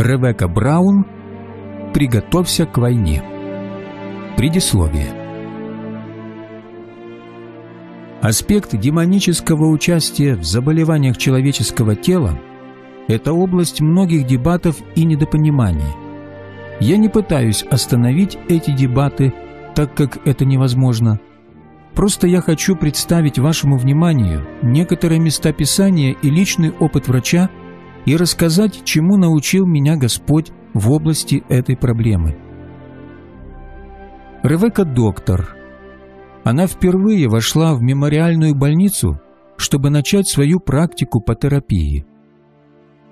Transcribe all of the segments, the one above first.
Ревека Браун «Приготовься к войне». Предисловие. Аспект демонического участия в заболеваниях человеческого тела – это область многих дебатов и недопониманий. Я не пытаюсь остановить эти дебаты, так как это невозможно. Просто я хочу представить вашему вниманию некоторые места писания и личный опыт врача – и рассказать, чему научил меня Господь в области этой проблемы. Ревека – доктор. Она впервые вошла в мемориальную больницу, чтобы начать свою практику по терапии.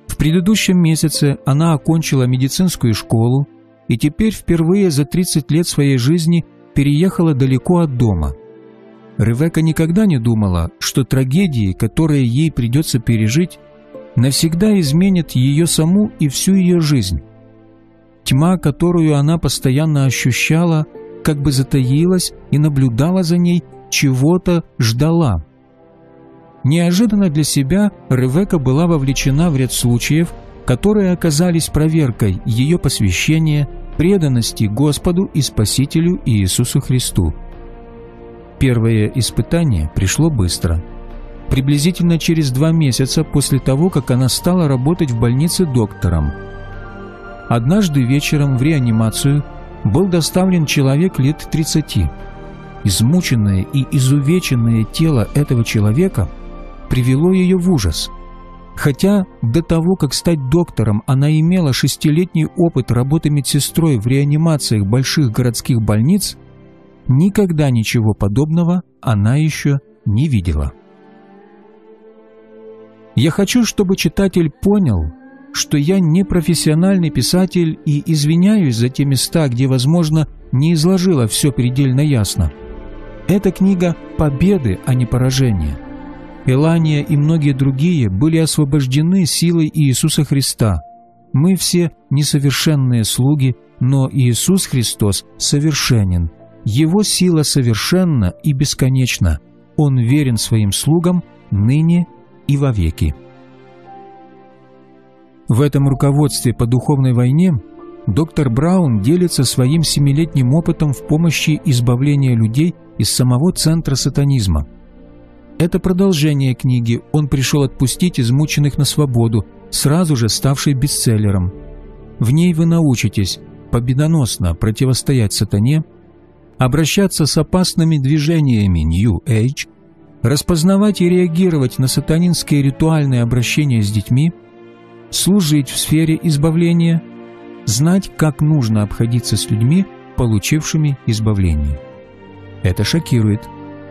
В предыдущем месяце она окончила медицинскую школу и теперь впервые за 30 лет своей жизни переехала далеко от дома. Ревека никогда не думала, что трагедии, которые ей придется пережить, навсегда изменит ее саму и всю ее жизнь. Тьма, которую она постоянно ощущала, как бы затаилась и наблюдала за ней, чего-то ждала. Неожиданно для себя Ревека была вовлечена в ряд случаев, которые оказались проверкой ее посвящения, преданности Господу и Спасителю Иисусу Христу. Первое испытание пришло быстро – приблизительно через два месяца после того, как она стала работать в больнице доктором. Однажды вечером в реанимацию был доставлен человек лет 30. Измученное и изувеченное тело этого человека привело ее в ужас. Хотя до того, как стать доктором, она имела шестилетний опыт работы медсестрой в реанимациях больших городских больниц, никогда ничего подобного она еще не видела. Я хочу, чтобы читатель понял, что я не профессиональный писатель и извиняюсь за те места, где, возможно, не изложила все предельно ясно. Эта книга победы, а не поражения. Элания и многие другие были освобождены силой Иисуса Христа. Мы все несовершенные слуги, но Иисус Христос совершенен. Его сила совершенна и бесконечна. Он верен своим слугам ныне и вовеки. В этом руководстве по духовной войне доктор Браун делится своим семилетним опытом в помощи избавления людей из самого центра сатанизма. Это продолжение книги «Он пришел отпустить измученных на свободу», сразу же ставшей бестселлером. В ней вы научитесь победоносно противостоять сатане, обращаться с опасными движениями New Age – распознавать и реагировать на сатанинские ритуальные обращения с детьми, служить в сфере избавления, знать, как нужно обходиться с людьми, получившими избавление. Это шокирует,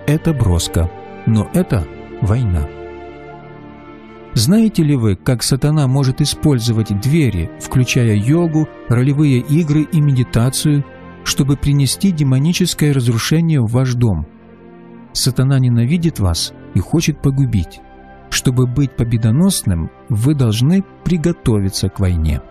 это броско, но это война. Знаете ли вы, как сатана может использовать двери, включая йогу, ролевые игры и медитацию, чтобы принести демоническое разрушение в ваш дом – Сатана ненавидит вас и хочет погубить. Чтобы быть победоносным, вы должны приготовиться к войне.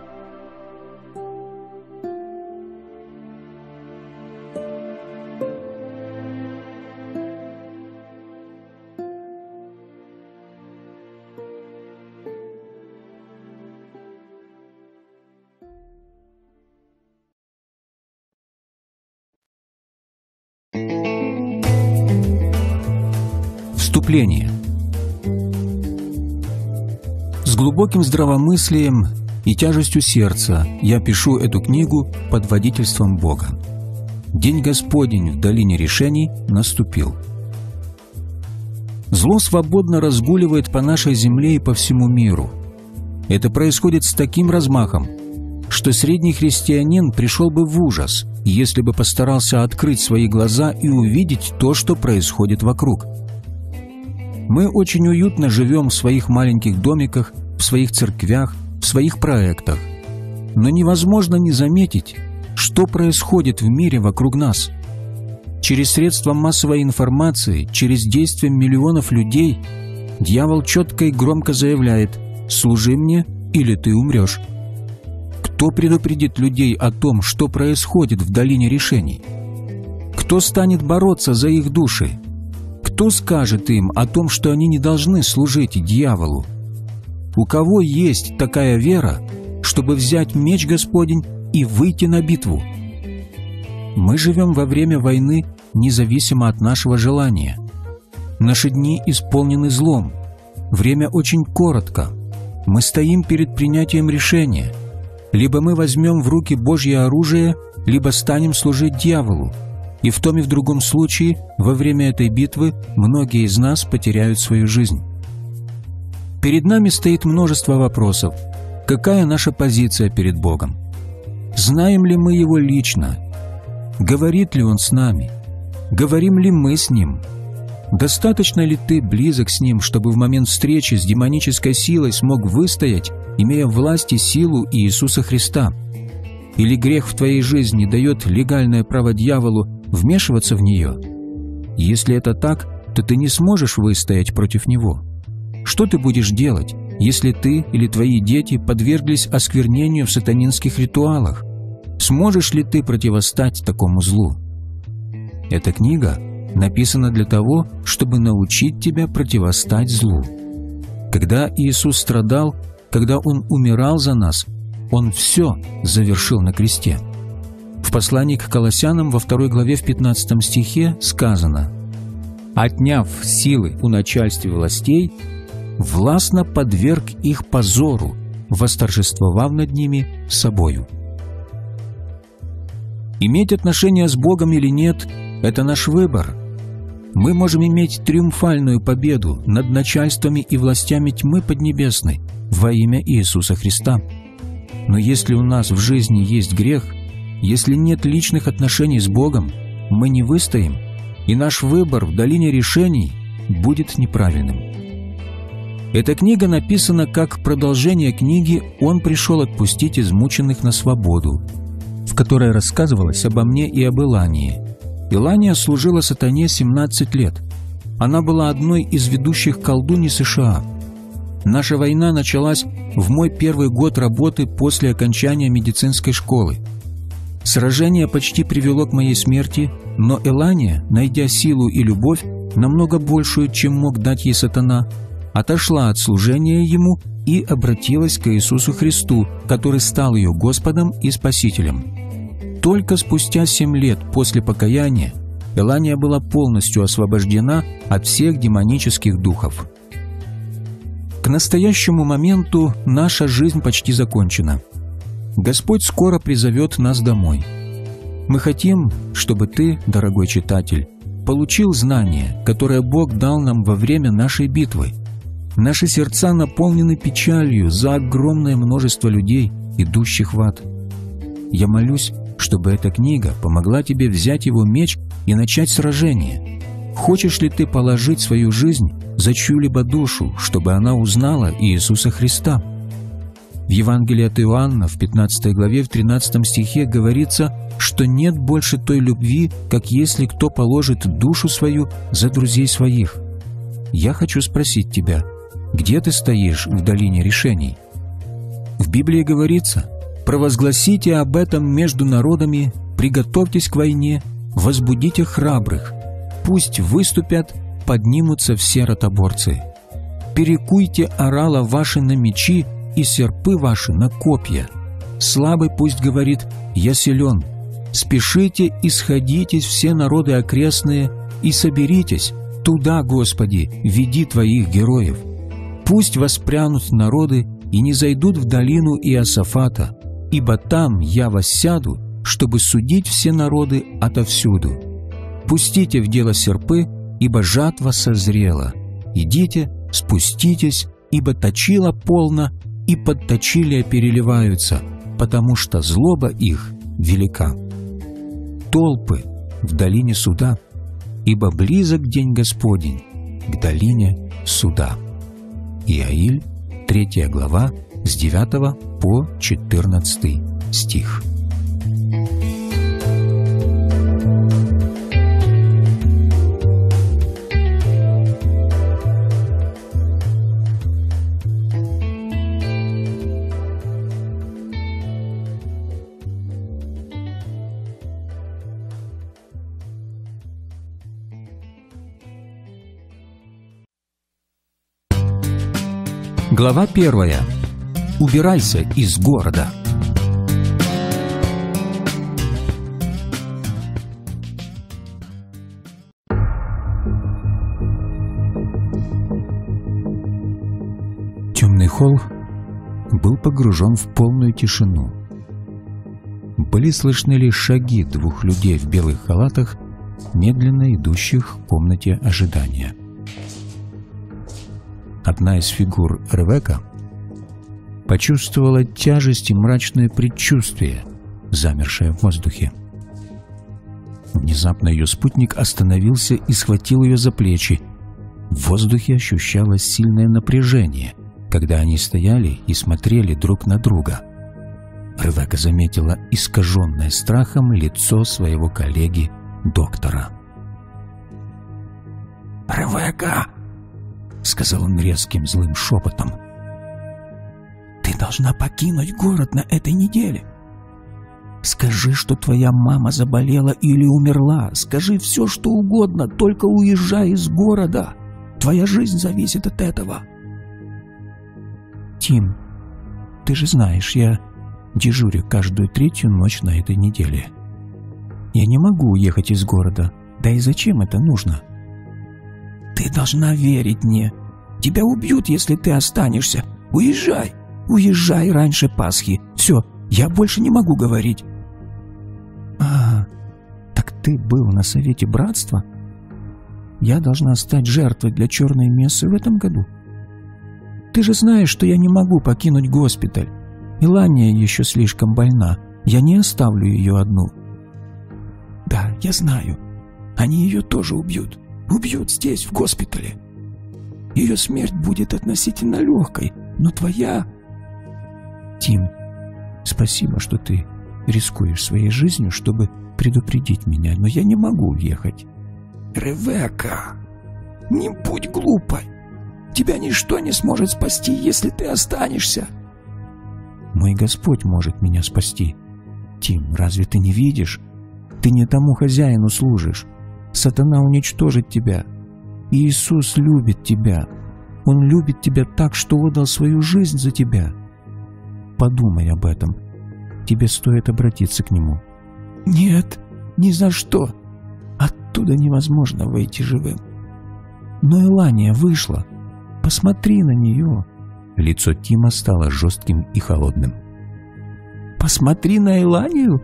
преступление. С глубоким здравомыслием и тяжестью сердца я пишу эту книгу под водительством Бога. День Господень в долине решений наступил. Зло свободно разгуливает по нашей земле и по всему миру. Это происходит с таким размахом, что средний христианин пришел бы в ужас, если бы постарался открыть свои глаза и увидеть то, что происходит вокруг – мы очень уютно живем в своих маленьких домиках, в своих церквях, в своих проектах. Но невозможно не заметить, что происходит в мире вокруг нас. Через средства массовой информации, через действия миллионов людей дьявол четко и громко заявляет «Служи мне, или ты умрешь». Кто предупредит людей о том, что происходит в долине решений? Кто станет бороться за их души? Кто скажет им о том, что они не должны служить дьяволу? У кого есть такая вера, чтобы взять меч Господень и выйти на битву? Мы живем во время войны независимо от нашего желания. Наши дни исполнены злом. Время очень коротко. Мы стоим перед принятием решения. Либо мы возьмем в руки Божье оружие, либо станем служить дьяволу – и в том и в другом случае во время этой битвы многие из нас потеряют свою жизнь. Перед нами стоит множество вопросов. Какая наша позиция перед Богом? Знаем ли мы Его лично? Говорит ли Он с нами? Говорим ли мы с Ним? Достаточно ли ты близок с Ним, чтобы в момент встречи с демонической силой смог выстоять, имея власть и силу Иисуса Христа? Или грех в твоей жизни дает легальное право дьяволу вмешиваться в нее. Если это так, то ты не сможешь выстоять против него. Что ты будешь делать, если ты или твои дети подверглись осквернению в сатанинских ритуалах? Сможешь ли ты противостать такому злу? Эта книга написана для того, чтобы научить тебя противостать злу. Когда Иисус страдал, когда Он умирал за нас, Он все завершил на кресте – в послании к Колоссянам во второй главе в 15 стихе сказано «Отняв силы у начальства властей, властно подверг их позору, восторжествовав над ними собою». Иметь отношения с Богом или нет – это наш выбор. Мы можем иметь триумфальную победу над начальствами и властями тьмы поднебесной во имя Иисуса Христа. Но если у нас в жизни есть грех – если нет личных отношений с Богом, мы не выстоим, и наш выбор в долине решений будет неправильным. Эта книга написана как продолжение книги «Он пришел отпустить измученных на свободу», в которой рассказывалось обо мне и об Илании. Илания служила сатане 17 лет. Она была одной из ведущих колдуней США. Наша война началась в мой первый год работы после окончания медицинской школы – Сражение почти привело к моей смерти, но Элания, найдя силу и любовь, намного большую, чем мог дать ей сатана, отошла от служения ему и обратилась к Иисусу Христу, который стал ее Господом и Спасителем. Только спустя семь лет после покаяния Элания была полностью освобождена от всех демонических духов. К настоящему моменту наша жизнь почти закончена – Господь скоро призовет нас домой. Мы хотим, чтобы ты, дорогой читатель, получил знание, которое Бог дал нам во время нашей битвы. Наши сердца наполнены печалью за огромное множество людей, идущих в ад. Я молюсь, чтобы эта книга помогла тебе взять его меч и начать сражение. Хочешь ли ты положить свою жизнь за чью-либо душу, чтобы она узнала Иисуса Христа?» В Евангелии от Иоанна в 15 главе в 13 стихе говорится, что нет больше той любви, как если кто положит душу свою за друзей своих. Я хочу спросить тебя, где ты стоишь в долине решений? В Библии говорится, провозгласите об этом между народами, приготовьтесь к войне, возбудите храбрых, пусть выступят, поднимутся все ротоборцы. Перекуйте орала ваши на мечи, и серпы ваши на копья. Слабый пусть говорит «Я силен». Спешите и сходитесь все народы окрестные и соберитесь, туда, Господи, веди Твоих героев. Пусть воспрянут народы и не зайдут в долину Иосафата, ибо там я воссяду, чтобы судить все народы отовсюду. Пустите в дело серпы, ибо жатва созрела. Идите, спуститесь, ибо точила полна, и подточили переливаются, потому что злоба их велика. Толпы в долине суда, ибо близок день Господень к долине суда. Иаиль, 3 глава, с 9 по 14 стих. Глава первая. Убирайся из города. Темный холл был погружен в полную тишину. Были слышны лишь шаги двух людей в белых халатах, медленно идущих в комнате ожидания. — одна из фигур Ревека, почувствовала тяжесть и мрачное предчувствие, замершее в воздухе. Внезапно ее спутник остановился и схватил ее за плечи. В воздухе ощущалось сильное напряжение, когда они стояли и смотрели друг на друга. Ревека заметила искаженное страхом лицо своего коллеги-доктора. «Ревека!» сказал он резким злым шепотом. «Ты должна покинуть город на этой неделе. Скажи, что твоя мама заболела или умерла. Скажи все, что угодно, только уезжай из города. Твоя жизнь зависит от этого». «Тим, ты же знаешь, я дежурю каждую третью ночь на этой неделе. Я не могу уехать из города. Да и зачем это нужно?» Ты должна верить мне. Тебя убьют, если ты останешься. Уезжай! Уезжай раньше Пасхи. Все, я больше не могу говорить». «А, так ты был на совете братства? Я должна стать жертвой для черной мессы в этом году? Ты же знаешь, что я не могу покинуть госпиталь. Илания еще слишком больна. Я не оставлю ее одну». «Да, я знаю. Они ее тоже убьют». Убьют здесь, в госпитале. Ее смерть будет относительно легкой, но твоя... Тим, спасибо, что ты рискуешь своей жизнью, чтобы предупредить меня, но я не могу уехать. Ревека, не будь глупой. Тебя ничто не сможет спасти, если ты останешься. Мой Господь может меня спасти. Тим, разве ты не видишь? Ты не тому хозяину служишь. Сатана уничтожит тебя. Иисус любит тебя. Он любит тебя так, что отдал свою жизнь за тебя. Подумай об этом. Тебе стоит обратиться к Нему. Нет, ни за что. Оттуда невозможно выйти живым. Но Илания вышла. Посмотри на нее. Лицо Тима стало жестким и холодным. «Посмотри на Иланию!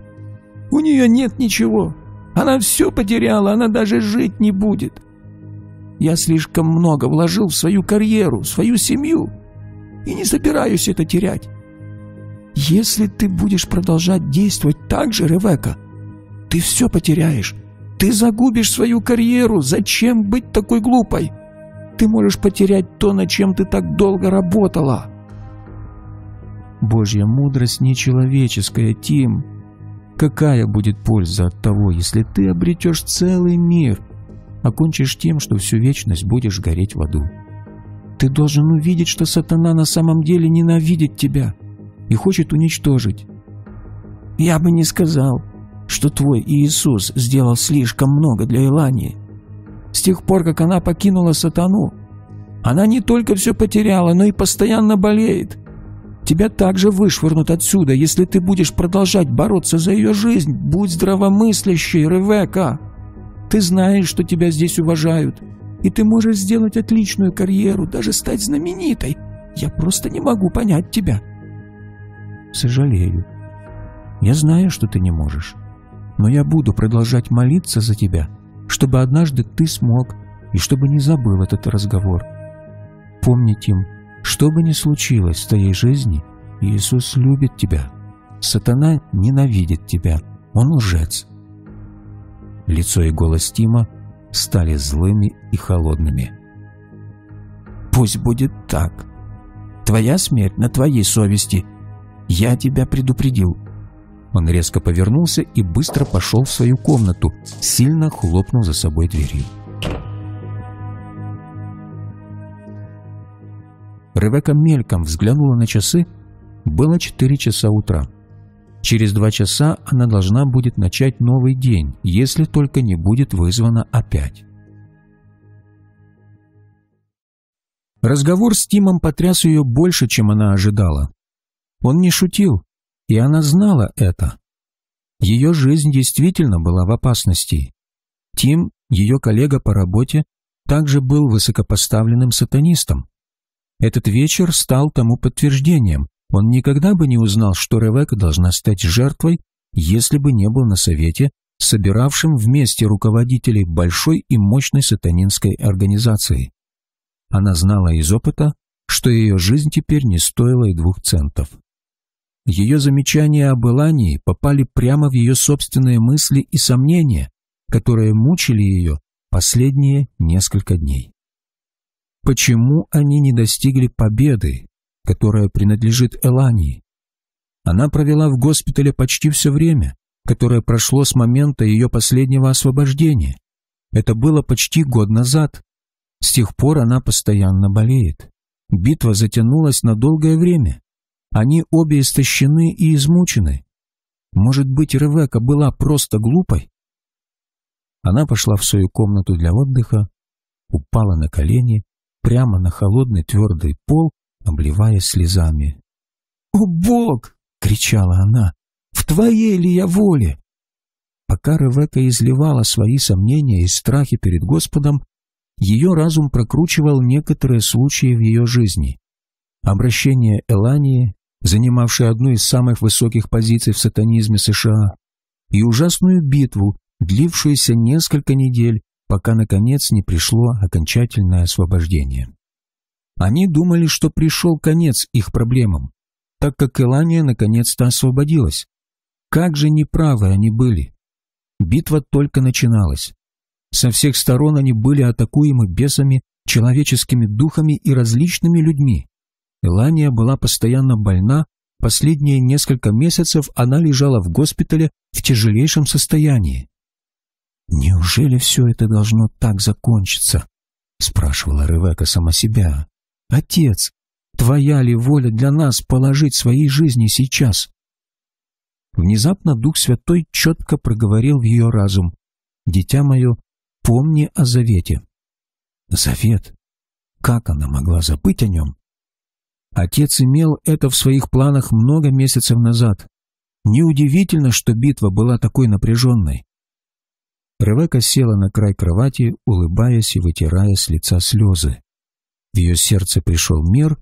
У нее нет ничего! Она все потеряла, она даже жить не будет. Я слишком много вложил в свою карьеру, в свою семью, и не собираюсь это терять. Если ты будешь продолжать действовать так же, Ревека, ты все потеряешь. Ты загубишь свою карьеру. Зачем быть такой глупой? Ты можешь потерять то, над чем ты так долго работала. Божья мудрость нечеловеческая, Тим. Какая будет польза от того, если ты обретешь целый мир, а кончишь тем, что всю вечность будешь гореть в аду? Ты должен увидеть, что сатана на самом деле ненавидит тебя и хочет уничтожить. Я бы не сказал, что твой Иисус сделал слишком много для Илании. С тех пор, как она покинула сатану, она не только все потеряла, но и постоянно болеет. Тебя также вышвырнут отсюда, если ты будешь продолжать бороться за ее жизнь. Будь здравомыслящей, Ревека. Ты знаешь, что тебя здесь уважают, и ты можешь сделать отличную карьеру, даже стать знаменитой. Я просто не могу понять тебя. Сожалею. Я знаю, что ты не можешь, но я буду продолжать молиться за тебя, чтобы однажды ты смог и чтобы не забыл этот разговор. Помни, Тим, что бы ни случилось в твоей жизни, Иисус любит тебя. Сатана ненавидит тебя. Он лжец. Лицо и голос Тима стали злыми и холодными. «Пусть будет так. Твоя смерть на твоей совести. Я тебя предупредил». Он резко повернулся и быстро пошел в свою комнату, сильно хлопнув за собой дверью. Ревека мельком взглянула на часы. Было четыре часа утра. Через два часа она должна будет начать новый день, если только не будет вызвана опять. Разговор с Тимом потряс ее больше, чем она ожидала. Он не шутил, и она знала это. Ее жизнь действительно была в опасности. Тим, ее коллега по работе, также был высокопоставленным сатанистом. Этот вечер стал тому подтверждением. Он никогда бы не узнал, что Ревека должна стать жертвой, если бы не был на совете, собиравшим вместе руководителей большой и мощной сатанинской организации. Она знала из опыта, что ее жизнь теперь не стоила и двух центов. Ее замечания об Илании попали прямо в ее собственные мысли и сомнения, которые мучили ее последние несколько дней. Почему они не достигли победы, которая принадлежит Элании? Она провела в госпитале почти все время, которое прошло с момента ее последнего освобождения. Это было почти год назад. С тех пор она постоянно болеет. Битва затянулась на долгое время. Они обе истощены и измучены. Может быть, Ревека была просто глупой? Она пошла в свою комнату для отдыха, упала на колени прямо на холодный твердый пол, обливая слезами. «О, Бог!» — кричала она. «В твоей ли я воле?» Пока Ревека изливала свои сомнения и страхи перед Господом, ее разум прокручивал некоторые случаи в ее жизни. Обращение Элании, занимавшей одну из самых высоких позиций в сатанизме США, и ужасную битву, длившуюся несколько недель пока, наконец, не пришло окончательное освобождение. Они думали, что пришел конец их проблемам, так как Элания наконец-то освободилась. Как же неправы они были! Битва только начиналась. Со всех сторон они были атакуемы бесами, человеческими духами и различными людьми. Элания была постоянно больна, последние несколько месяцев она лежала в госпитале в тяжелейшем состоянии. «Неужели все это должно так закончиться?» — спрашивала Ревека сама себя. «Отец, твоя ли воля для нас положить свои жизни сейчас?» Внезапно Дух Святой четко проговорил в ее разум. «Дитя мое, помни о завете». «Завет? Как она могла забыть о нем?» Отец имел это в своих планах много месяцев назад. Неудивительно, что битва была такой напряженной. Ревека села на край кровати, улыбаясь и вытирая с лица слезы. В ее сердце пришел мир,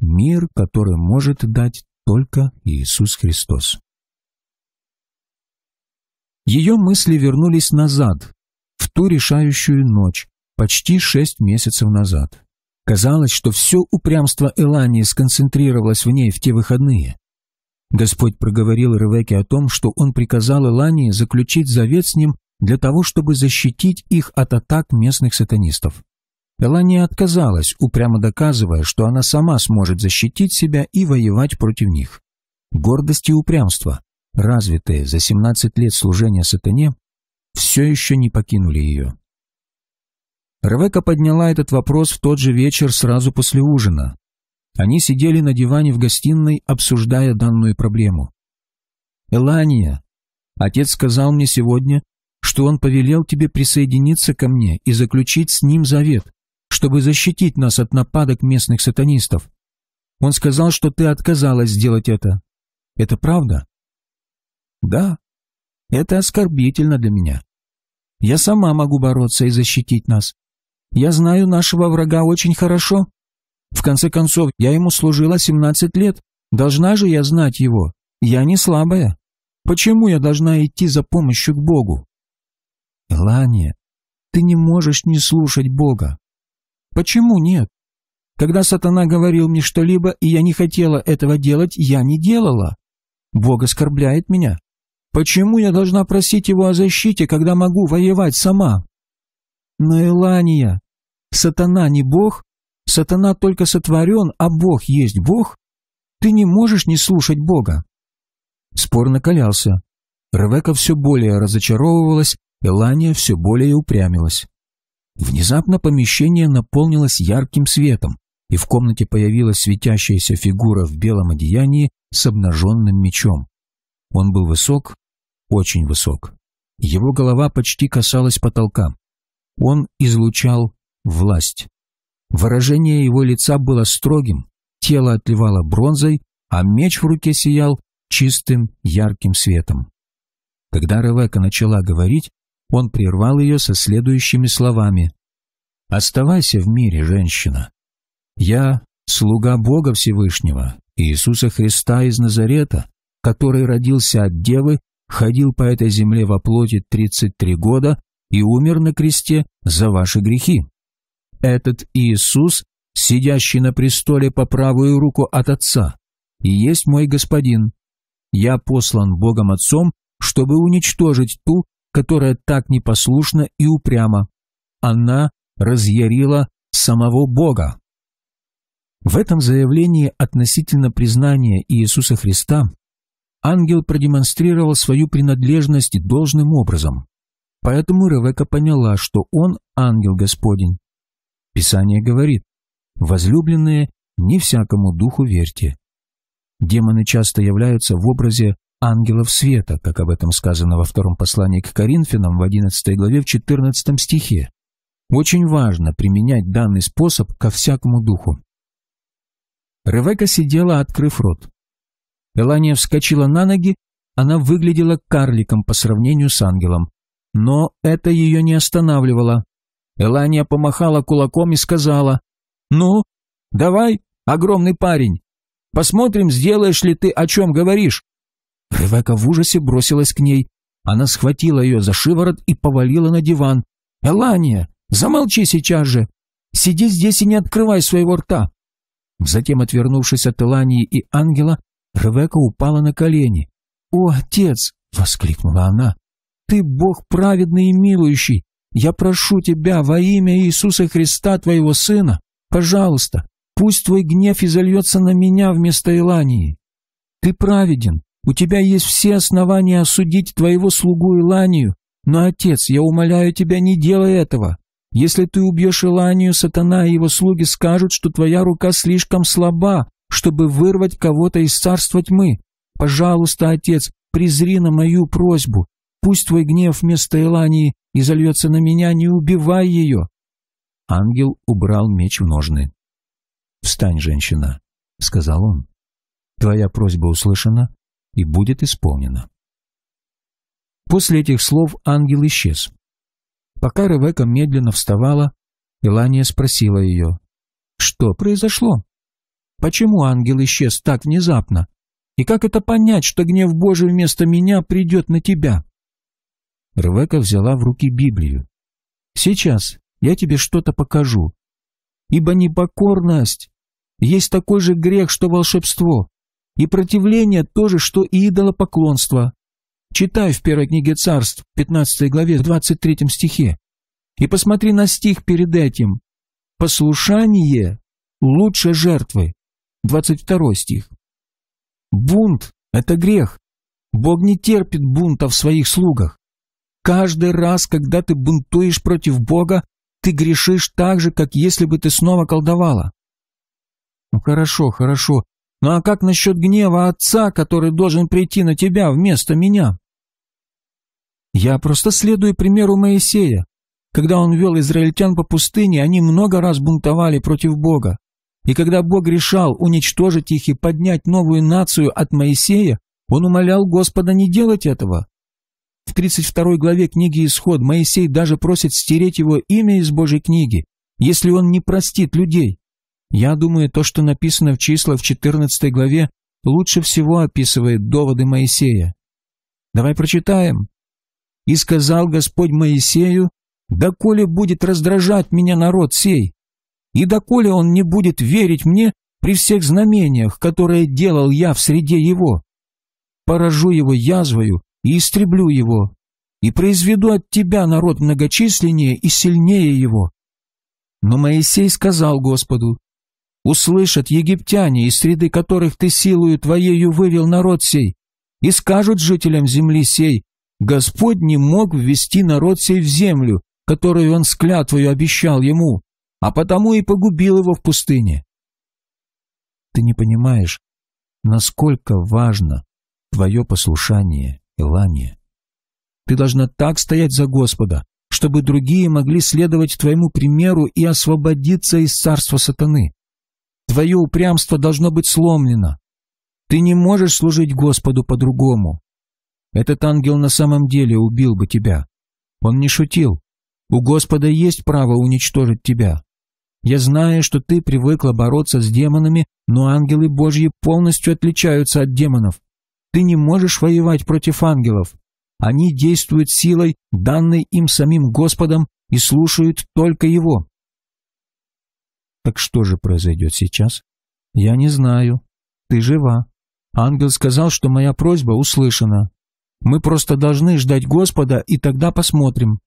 мир, который может дать только Иисус Христос. Ее мысли вернулись назад, в ту решающую ночь, почти шесть месяцев назад. Казалось, что все упрямство Элании сконцентрировалось в ней в те выходные. Господь проговорил Ревеке о том, что он приказал Элании заключить завет с ним для того, чтобы защитить их от атак местных сатанистов. Элания отказалась, упрямо доказывая, что она сама сможет защитить себя и воевать против них. Гордость и упрямство, развитые за 17 лет служения сатане, все еще не покинули ее. Ревека подняла этот вопрос в тот же вечер сразу после ужина. Они сидели на диване в гостиной, обсуждая данную проблему. «Элания, отец сказал мне сегодня, что он повелел тебе присоединиться ко мне и заключить с ним завет, чтобы защитить нас от нападок местных сатанистов. Он сказал, что ты отказалась сделать это. Это правда? Да. Это оскорбительно для меня. Я сама могу бороться и защитить нас. Я знаю нашего врага очень хорошо. В конце концов, я ему служила 17 лет. Должна же я знать его. Я не слабая. Почему я должна идти за помощью к Богу? Илания, ты не можешь не слушать Бога. Почему нет? Когда сатана говорил мне что-либо, и я не хотела этого делать, я не делала. Бог оскорбляет меня. Почему я должна просить его о защите, когда могу воевать сама? Но Илания, сатана не Бог, сатана только сотворен, а Бог есть Бог. Ты не можешь не слушать Бога. Спор накалялся. Ревека все более разочаровывалась, Элания все более упрямилась. Внезапно помещение наполнилось ярким светом, и в комнате появилась светящаяся фигура в белом одеянии с обнаженным мечом. Он был высок, очень высок. Его голова почти касалась потолка. Он излучал власть. Выражение его лица было строгим, тело отливало бронзой, а меч в руке сиял чистым ярким светом. Когда Ревека начала говорить, он прервал ее со следующими словами. «Оставайся в мире, женщина. Я — слуга Бога Всевышнего, Иисуса Христа из Назарета, который родился от девы, ходил по этой земле во плоти 33 года и умер на кресте за ваши грехи. Этот Иисус, сидящий на престоле по правую руку от Отца, и есть мой Господин. Я послан Богом Отцом, чтобы уничтожить ту, которая так непослушна и упряма. Она разъярила самого Бога. В этом заявлении относительно признания Иисуса Христа ангел продемонстрировал свою принадлежность должным образом. Поэтому Ревека поняла, что он ангел Господень. Писание говорит, «Возлюбленные, не всякому духу верьте». Демоны часто являются в образе ангелов света, как об этом сказано во втором послании к Коринфянам в 11 главе в 14 стихе. Очень важно применять данный способ ко всякому духу. Ревека сидела, открыв рот. Элания вскочила на ноги, она выглядела карликом по сравнению с ангелом. Но это ее не останавливало. Элания помахала кулаком и сказала, «Ну, давай, огромный парень, посмотрим, сделаешь ли ты, о чем говоришь». Ревека в ужасе бросилась к ней. Она схватила ее за шиворот и повалила на диван. «Элания, замолчи сейчас же! Сиди здесь и не открывай своего рта!» Затем, отвернувшись от Элании и ангела, Ревека упала на колени. «О, отец!» — воскликнула она. «Ты Бог праведный и милующий! Я прошу тебя во имя Иисуса Христа, твоего Сына, пожалуйста, пусть твой гнев изольется на меня вместо Элании. Ты праведен, у тебя есть все основания осудить твоего слугу Иланию, но, отец, я умоляю тебя, не делай этого. Если ты убьешь Иланию, сатана и его слуги скажут, что твоя рука слишком слаба, чтобы вырвать кого-то из царства тьмы. Пожалуйста, отец, презри на мою просьбу. Пусть твой гнев вместо Илании и зальется на меня, не убивай ее. Ангел убрал меч в ножны. «Встань, женщина», — сказал он. «Твоя просьба услышана, и будет исполнено. После этих слов ангел исчез. Пока Ревека медленно вставала, Илания спросила ее, что произошло? Почему ангел исчез так внезапно? И как это понять, что гнев Божий вместо меня придет на тебя? Ревека взяла в руки Библию. Сейчас я тебе что-то покажу. Ибо непокорность есть такой же грех, что волшебство. И противление то же, что и идолопоклонство. Читай в первой книге царств, 15 главе, 23 стихе. И посмотри на стих перед этим. «Послушание лучше жертвы», 22 стих. Бунт – это грех. Бог не терпит бунта в своих слугах. Каждый раз, когда ты бунтуешь против Бога, ты грешишь так же, как если бы ты снова колдовала. Ну хорошо, хорошо, ну а как насчет гнева отца, который должен прийти на тебя вместо меня? Я просто следую примеру Моисея. Когда он вел израильтян по пустыне, они много раз бунтовали против Бога. И когда Бог решал уничтожить их и поднять новую нацию от Моисея, он умолял Господа не делать этого. В 32 главе книги «Исход» Моисей даже просит стереть его имя из Божьей книги, если он не простит людей. Я думаю, то, что написано в числах в 14 главе, лучше всего описывает доводы Моисея. Давай прочитаем. «И сказал Господь Моисею, доколе будет раздражать меня народ сей, и доколе он не будет верить мне при всех знамениях, которые делал я в среде его. Поражу его язвою и истреблю его, и произведу от тебя народ многочисленнее и сильнее его». Но Моисей сказал Господу, Услышат египтяне, из среды которых ты силою твоею вывел народ сей, и скажут жителям земли сей, Господь не мог ввести народ сей в землю, которую он склятвою обещал ему, а потому и погубил его в пустыне. Ты не понимаешь, насколько важно твое послушание, Илания. Ты должна так стоять за Господа, чтобы другие могли следовать твоему примеру и освободиться из царства сатаны. Твое упрямство должно быть сломлено. Ты не можешь служить Господу по-другому. Этот ангел на самом деле убил бы тебя. Он не шутил. У Господа есть право уничтожить тебя. Я знаю, что ты привыкла бороться с демонами, но ангелы Божьи полностью отличаются от демонов. Ты не можешь воевать против ангелов. Они действуют силой, данной им самим Господом, и слушают только Его. Так что же произойдет сейчас? Я не знаю. Ты жива. Ангел сказал, что моя просьба услышана. Мы просто должны ждать Господа, и тогда посмотрим.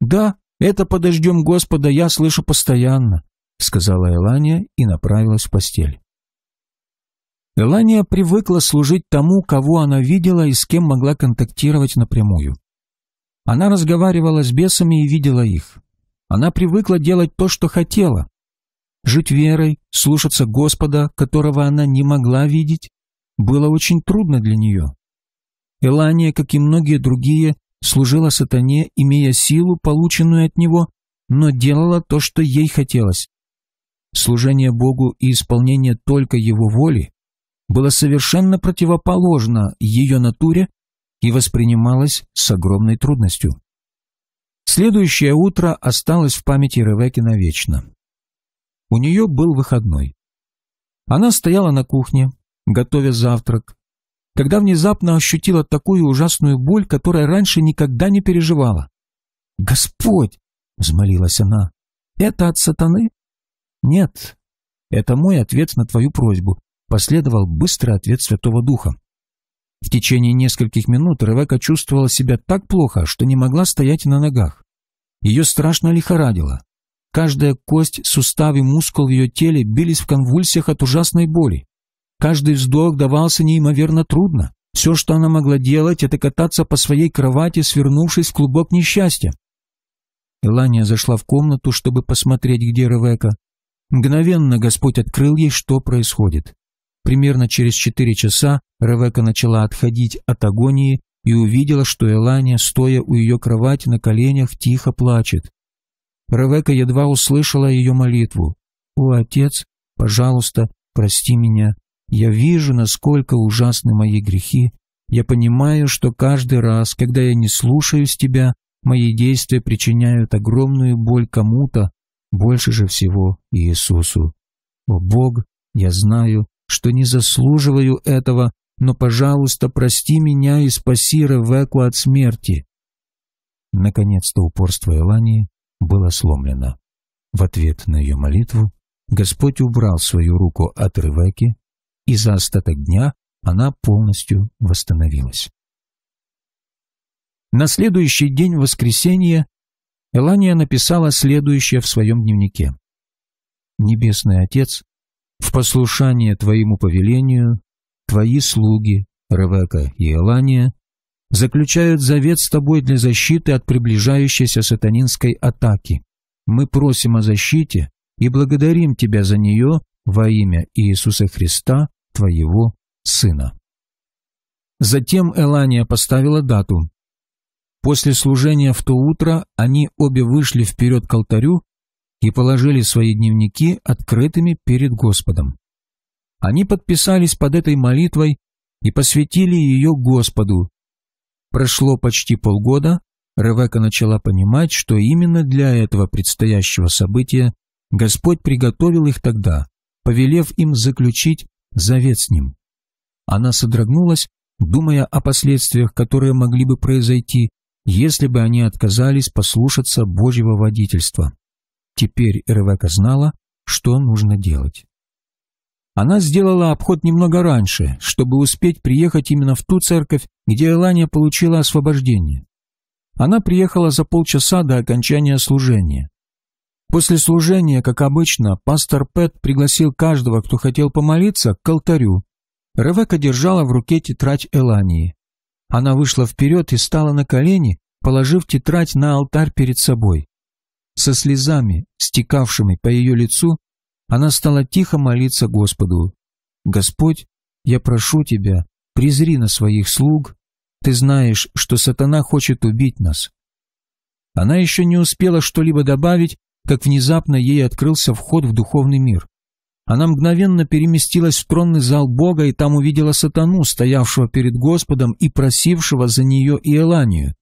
Да, это подождем Господа я слышу постоянно, сказала Элания и направилась в постель. Элания привыкла служить тому, кого она видела и с кем могла контактировать напрямую. Она разговаривала с бесами и видела их. Она привыкла делать то, что хотела, жить верой, слушаться Господа, которого она не могла видеть, было очень трудно для нее. Элания, как и многие другие, служила сатане, имея силу, полученную от него, но делала то, что ей хотелось. Служение Богу и исполнение только Его воли было совершенно противоположно ее натуре и воспринималось с огромной трудностью. Следующее утро осталось в памяти Ревеки навечно. У нее был выходной. Она стояла на кухне, готовя завтрак, когда внезапно ощутила такую ужасную боль, которая раньше никогда не переживала. «Господь!» — взмолилась она. «Это от сатаны?» «Нет, это мой ответ на твою просьбу», — последовал быстрый ответ Святого Духа. В течение нескольких минут Ревека чувствовала себя так плохо, что не могла стоять на ногах. Ее страшно лихорадило. Каждая кость, сустав и мускул в ее теле бились в конвульсиях от ужасной боли. Каждый вздох давался неимоверно трудно. Все, что она могла делать, это кататься по своей кровати, свернувшись в клубок несчастья. Элания зашла в комнату, чтобы посмотреть, где Ревека. Мгновенно Господь открыл ей, что происходит. Примерно через четыре часа Ревека начала отходить от агонии и увидела, что Элания, стоя у ее кровати на коленях, тихо плачет. Ревека едва услышала ее молитву. «О, Отец, пожалуйста, прости меня. Я вижу, насколько ужасны мои грехи. Я понимаю, что каждый раз, когда я не слушаюсь тебя, мои действия причиняют огромную боль кому-то, больше же всего Иисусу. О, Бог, я знаю, что не заслуживаю этого, но, пожалуйста, прости меня и спаси Ревеку от смерти». Наконец-то упорство Элании было сломлено. В ответ на ее молитву Господь убрал свою руку от Рывеки, и за остаток дня она полностью восстановилась. На следующий день воскресенья Элания написала следующее в своем дневнике. «Небесный Отец, в послушание Твоему повелению Твои слуги, Ревека и Элания, заключают завет с тобой для защиты от приближающейся сатанинской атаки. Мы просим о защите и благодарим Тебя за нее во имя Иисуса Христа, Твоего Сына. Затем Элания поставила дату. После служения в то утро они обе вышли вперед к алтарю и положили свои дневники открытыми перед Господом. Они подписались под этой молитвой и посвятили ее Господу, Прошло почти полгода, Ревека начала понимать, что именно для этого предстоящего события Господь приготовил их тогда, повелев им заключить завет с Ним. Она содрогнулась, думая о последствиях, которые могли бы произойти, если бы они отказались послушаться Божьего водительства. Теперь Ревека знала, что нужно делать. Она сделала обход немного раньше, чтобы успеть приехать именно в ту церковь, где Элания получила освобождение. Она приехала за полчаса до окончания служения. После служения, как обычно, пастор Пэт пригласил каждого, кто хотел помолиться, к алтарю. Ревека держала в руке тетрадь Элании. Она вышла вперед и стала на колени, положив тетрадь на алтарь перед собой. Со слезами, стекавшими по ее лицу, она стала тихо молиться Господу. «Господь, я прошу Тебя, презри на своих слуг, ты знаешь, что сатана хочет убить нас». Она еще не успела что-либо добавить, как внезапно ей открылся вход в духовный мир. Она мгновенно переместилась в тронный зал Бога и там увидела сатану, стоявшего перед Господом и просившего за нее Иоланию.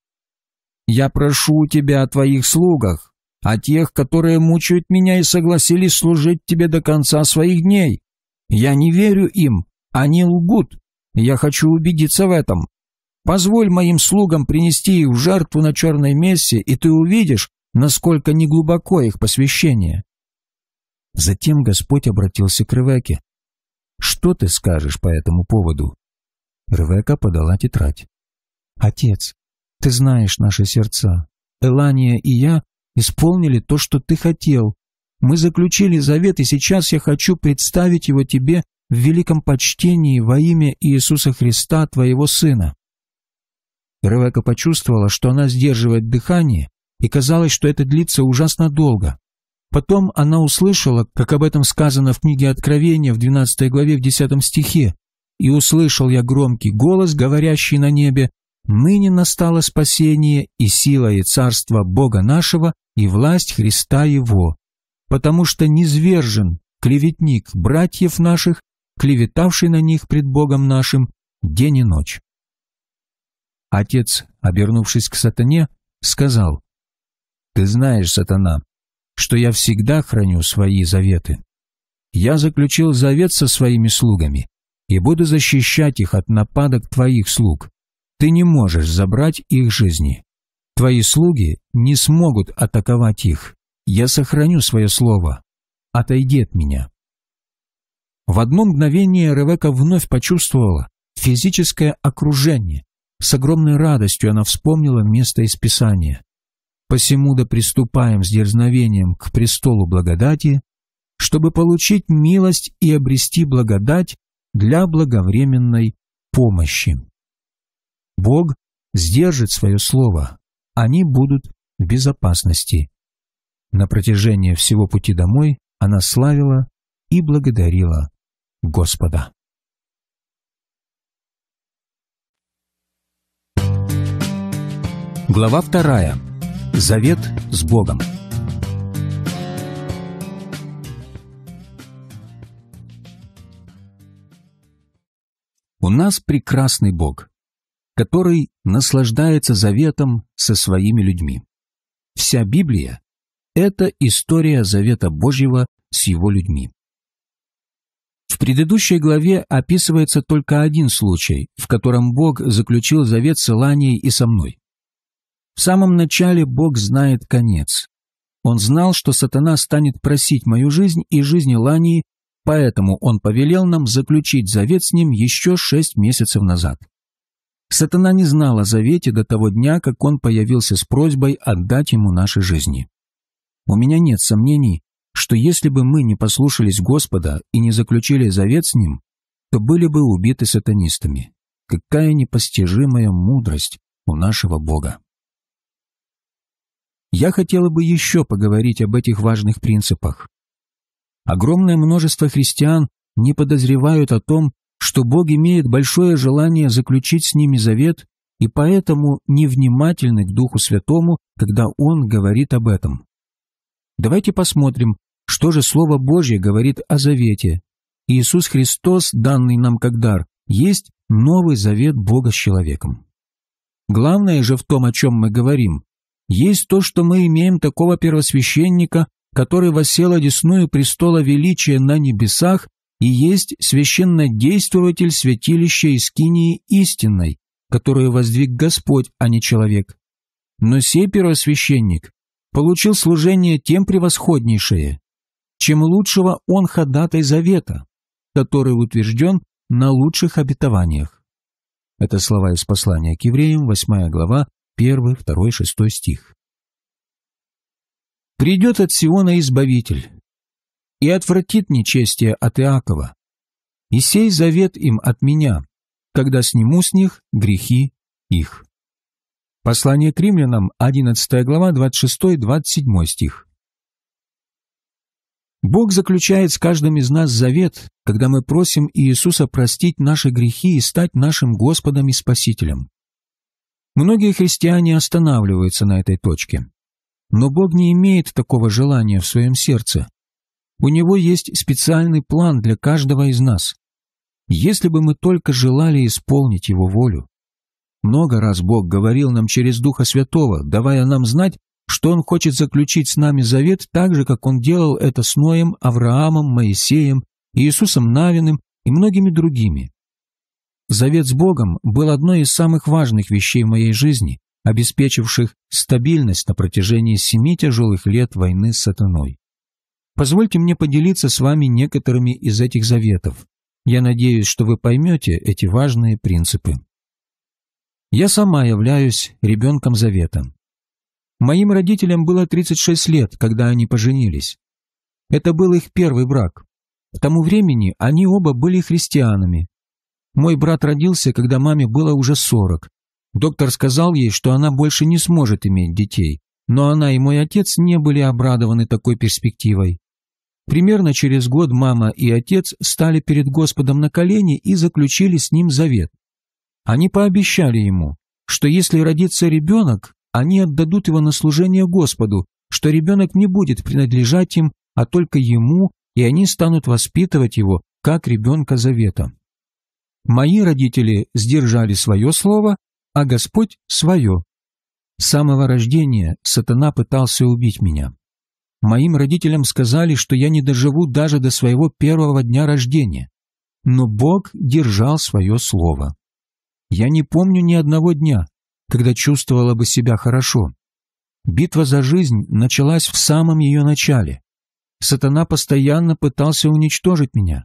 «Я прошу тебя о твоих слугах, а тех, которые мучают меня и согласились служить тебе до конца своих дней. Я не верю им, они лгут. Я хочу убедиться в этом. Позволь моим слугам принести их в жертву на черной мессе, и ты увидишь, насколько неглубоко их посвящение». Затем Господь обратился к Ревеке. «Что ты скажешь по этому поводу?» Ревека подала тетрадь. «Отец, ты знаешь наши сердца. Элания и я исполнили то, что ты хотел. Мы заключили завет, и сейчас я хочу представить его тебе в великом почтении во имя Иисуса Христа, твоего Сына». Ревека почувствовала, что она сдерживает дыхание, и казалось, что это длится ужасно долго. Потом она услышала, как об этом сказано в книге Откровения в 12 главе в 10 стихе, «И услышал я громкий голос, говорящий на небе, Ныне настало спасение и сила и царство Бога нашего и власть Христа Его, потому что низвержен клеветник братьев наших, клеветавший на них пред Богом нашим день и ночь. Отец, обернувшись к сатане, сказал, «Ты знаешь, сатана, что я всегда храню свои заветы. Я заключил завет со своими слугами и буду защищать их от нападок твоих слуг. Ты не можешь забрать их жизни. Твои слуги не смогут атаковать их. Я сохраню свое слово. Отойди от меня». В одно мгновение Ревека вновь почувствовала физическое окружение. С огромной радостью она вспомнила место из Писания. «Посему да приступаем с дерзновением к престолу благодати, чтобы получить милость и обрести благодать для благовременной помощи». Бог сдержит свое слово, они будут в безопасности. На протяжении всего пути домой она славила и благодарила Господа. Глава вторая. Завет с Богом. У нас прекрасный Бог который наслаждается заветом со своими людьми. Вся Библия – это история завета Божьего с его людьми. В предыдущей главе описывается только один случай, в котором Бог заключил завет с Иланией и со мной. В самом начале Бог знает конец. Он знал, что сатана станет просить мою жизнь и жизнь Илании, поэтому он повелел нам заключить завет с ним еще шесть месяцев назад. Сатана не знал о завете до того дня, как он появился с просьбой отдать ему наши жизни. У меня нет сомнений, что если бы мы не послушались Господа и не заключили завет с Ним, то были бы убиты сатанистами. Какая непостижимая мудрость у нашего Бога! Я хотела бы еще поговорить об этих важных принципах. Огромное множество христиан не подозревают о том, что Бог имеет большое желание заключить с ними завет и поэтому невнимательны к Духу Святому, когда Он говорит об этом. Давайте посмотрим, что же Слово Божье говорит о завете. Иисус Христос, данный нам как дар, есть новый завет Бога с человеком. Главное же в том, о чем мы говорим, есть то, что мы имеем такого первосвященника, который воссел одесную престола величия на небесах и есть священно священнодействователь святилища Искинии истинной, которое воздвиг Господь, а не человек. Но сей первосвященник получил служение тем превосходнейшее, чем лучшего он ходатай завета, который утвержден на лучших обетованиях. Это слова из послания к евреям, 8 глава, 1, 2, 6 стих. «Придет от Сиона Избавитель, и отвратит нечестие от Иакова. И сей завет им от меня, когда сниму с них грехи их. Послание к римлянам, 11 глава, 26-27 стих. Бог заключает с каждым из нас завет, когда мы просим Иисуса простить наши грехи и стать нашим Господом и Спасителем. Многие христиане останавливаются на этой точке. Но Бог не имеет такого желания в своем сердце. У него есть специальный план для каждого из нас. Если бы мы только желали исполнить его волю. Много раз Бог говорил нам через Духа Святого, давая нам знать, что Он хочет заключить с нами завет так же, как Он делал это с Ноем, Авраамом, Моисеем, Иисусом Навиным и многими другими. Завет с Богом был одной из самых важных вещей в моей жизни, обеспечивших стабильность на протяжении семи тяжелых лет войны с сатаной. Позвольте мне поделиться с вами некоторыми из этих заветов. Я надеюсь, что вы поймете эти важные принципы. Я сама являюсь ребенком завета. Моим родителям было 36 лет, когда они поженились. Это был их первый брак. К тому времени они оба были христианами. Мой брат родился, когда маме было уже 40. Доктор сказал ей, что она больше не сможет иметь детей, но она и мой отец не были обрадованы такой перспективой. Примерно через год мама и отец стали перед Господом на колени и заключили с ним завет. Они пообещали ему, что если родится ребенок, они отдадут его на служение Господу, что ребенок не будет принадлежать им, а только ему, и они станут воспитывать его, как ребенка завета. Мои родители сдержали свое слово, а Господь свое. С самого рождения сатана пытался убить меня. Моим родителям сказали, что я не доживу даже до своего первого дня рождения. Но Бог держал свое слово. Я не помню ни одного дня, когда чувствовала бы себя хорошо. Битва за жизнь началась в самом ее начале. Сатана постоянно пытался уничтожить меня.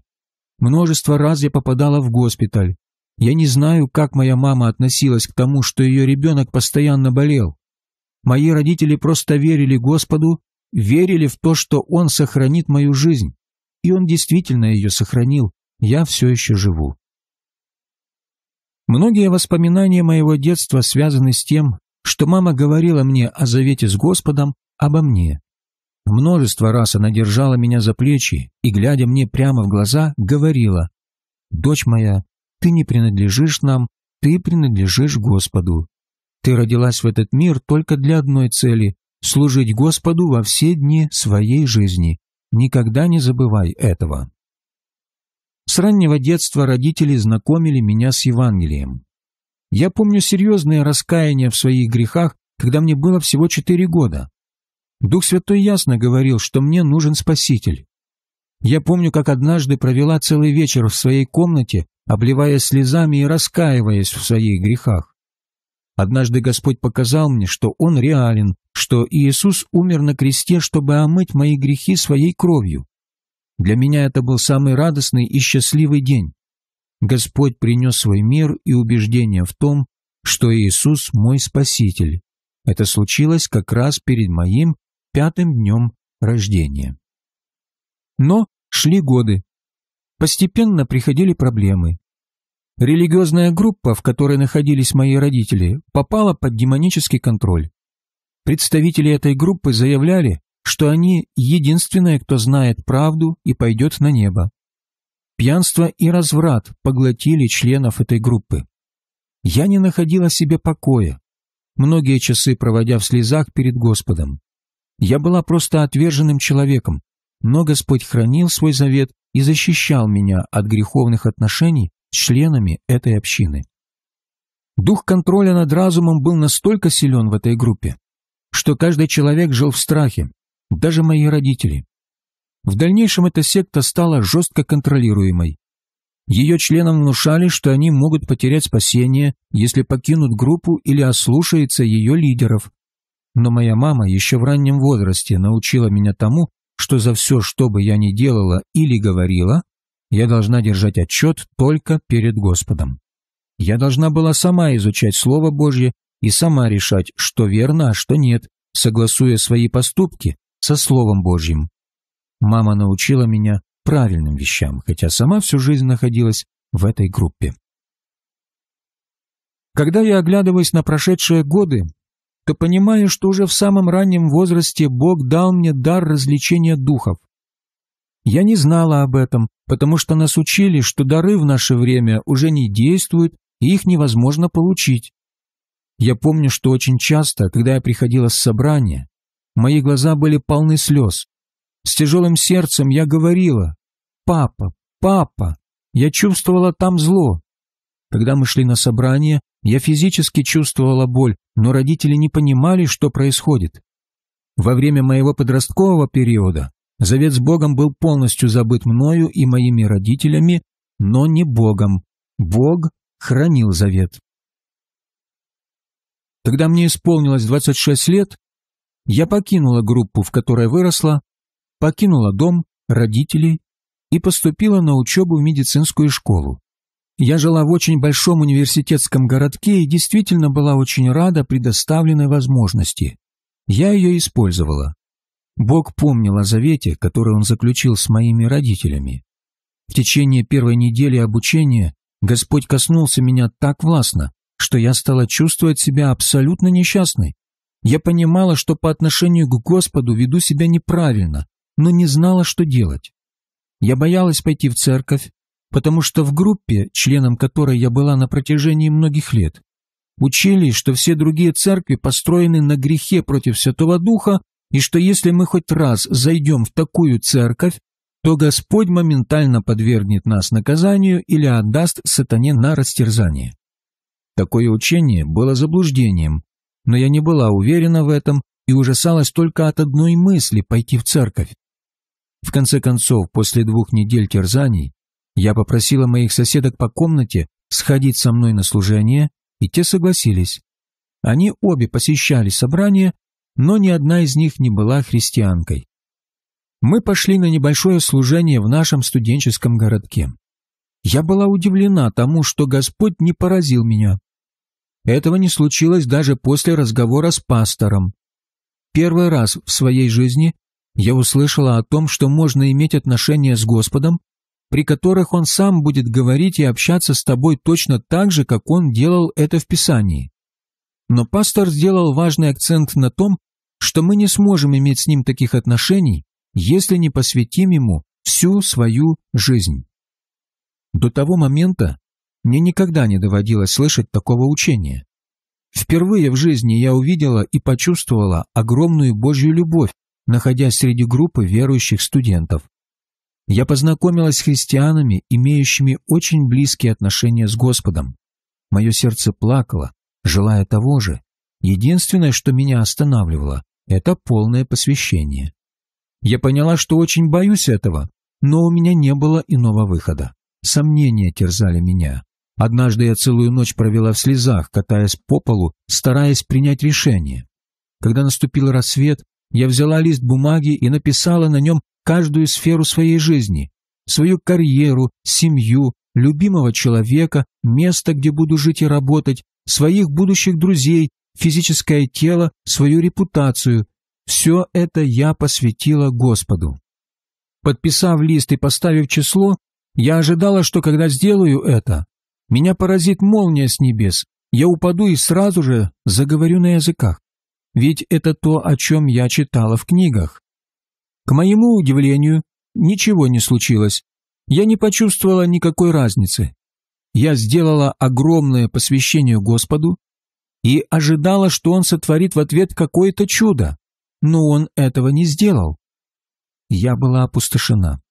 Множество раз я попадала в госпиталь. Я не знаю, как моя мама относилась к тому, что ее ребенок постоянно болел. Мои родители просто верили Господу верили в то, что он сохранит мою жизнь. И он действительно ее сохранил. Я все еще живу. Многие воспоминания моего детства связаны с тем, что мама говорила мне о завете с Господом, обо мне. Множество раз она держала меня за плечи и, глядя мне прямо в глаза, говорила, «Дочь моя, ты не принадлежишь нам, ты принадлежишь Господу. Ты родилась в этот мир только для одной цели служить Господу во все дни своей жизни. Никогда не забывай этого. С раннего детства родители знакомили меня с Евангелием. Я помню серьезное раскаяние в своих грехах, когда мне было всего четыре года. Дух Святой ясно говорил, что мне нужен Спаситель. Я помню, как однажды провела целый вечер в своей комнате, обливаясь слезами и раскаиваясь в своих грехах. Однажды Господь показал мне, что Он реален, что Иисус умер на кресте, чтобы омыть мои грехи своей кровью. Для меня это был самый радостный и счастливый день. Господь принес свой мир и убеждение в том, что Иисус мой Спаситель. Это случилось как раз перед моим пятым днем рождения. Но шли годы. Постепенно приходили проблемы. Религиозная группа, в которой находились мои родители, попала под демонический контроль. Представители этой группы заявляли, что они единственные, кто знает правду и пойдет на небо. Пьянство и разврат поглотили членов этой группы. Я не находила себе покоя, многие часы проводя в слезах перед Господом. Я была просто отверженным человеком, но Господь хранил свой завет и защищал меня от греховных отношений с членами этой общины. Дух контроля над разумом был настолько силен в этой группе, что каждый человек жил в страхе, даже мои родители. В дальнейшем эта секта стала жестко контролируемой. Ее членам внушали, что они могут потерять спасение, если покинут группу или ослушаются ее лидеров. Но моя мама еще в раннем возрасте научила меня тому, что за все, что бы я ни делала или говорила, я должна держать отчет только перед Господом. Я должна была сама изучать Слово Божье и сама решать, что верно, а что нет, согласуя свои поступки со Словом Божьим. Мама научила меня правильным вещам, хотя сама всю жизнь находилась в этой группе. Когда я оглядываюсь на прошедшие годы, то понимаю, что уже в самом раннем возрасте Бог дал мне дар развлечения духов. Я не знала об этом, потому что нас учили, что дары в наше время уже не действуют и их невозможно получить. Я помню, что очень часто, когда я приходила с собрания, мои глаза были полны слез. С тяжелым сердцем я говорила «Папа, папа!» Я чувствовала там зло. Когда мы шли на собрание, я физически чувствовала боль, но родители не понимали, что происходит. Во время моего подросткового периода завет с Богом был полностью забыт мною и моими родителями, но не Богом. Бог хранил завет. Когда мне исполнилось 26 лет, я покинула группу, в которой выросла, покинула дом, родителей и поступила на учебу в медицинскую школу. Я жила в очень большом университетском городке и действительно была очень рада предоставленной возможности. Я ее использовала. Бог помнил о завете, который он заключил с моими родителями. В течение первой недели обучения Господь коснулся меня так властно, что я стала чувствовать себя абсолютно несчастной. Я понимала, что по отношению к Господу веду себя неправильно, но не знала, что делать. Я боялась пойти в церковь, потому что в группе, членом которой я была на протяжении многих лет, учили, что все другие церкви построены на грехе против Святого Духа, и что если мы хоть раз зайдем в такую церковь, то Господь моментально подвергнет нас наказанию или отдаст сатане на растерзание. Такое учение было заблуждением, но я не была уверена в этом и ужасалась только от одной мысли пойти в церковь. В конце концов, после двух недель терзаний, я попросила моих соседок по комнате сходить со мной на служение, и те согласились. Они обе посещали собрание, но ни одна из них не была христианкой. Мы пошли на небольшое служение в нашем студенческом городке. Я была удивлена тому, что Господь не поразил меня. Этого не случилось даже после разговора с пастором. Первый раз в своей жизни я услышала о том, что можно иметь отношения с Господом, при которых Он сам будет говорить и общаться с тобой точно так же, как Он делал это в Писании. Но пастор сделал важный акцент на том, что мы не сможем иметь с Ним таких отношений, если не посвятим Ему всю свою жизнь. До того момента мне никогда не доводилось слышать такого учения. Впервые в жизни я увидела и почувствовала огромную Божью любовь, находясь среди группы верующих студентов. Я познакомилась с христианами, имеющими очень близкие отношения с Господом. Мое сердце плакало, желая того же. Единственное, что меня останавливало, это полное посвящение. Я поняла, что очень боюсь этого, но у меня не было иного выхода. Сомнения терзали меня. Однажды я целую ночь провела в слезах, катаясь по полу, стараясь принять решение. Когда наступил рассвет, я взяла лист бумаги и написала на нем каждую сферу своей жизни, свою карьеру, семью, любимого человека, место, где буду жить и работать, своих будущих друзей, физическое тело, свою репутацию. Все это я посвятила Господу. Подписав лист и поставив число, я ожидала, что когда сделаю это, меня поразит молния с небес. Я упаду и сразу же заговорю на языках. Ведь это то, о чем я читала в книгах. К моему удивлению, ничего не случилось. Я не почувствовала никакой разницы. Я сделала огромное посвящение Господу и ожидала, что Он сотворит в ответ какое-то чудо, но Он этого не сделал. Я была опустошена.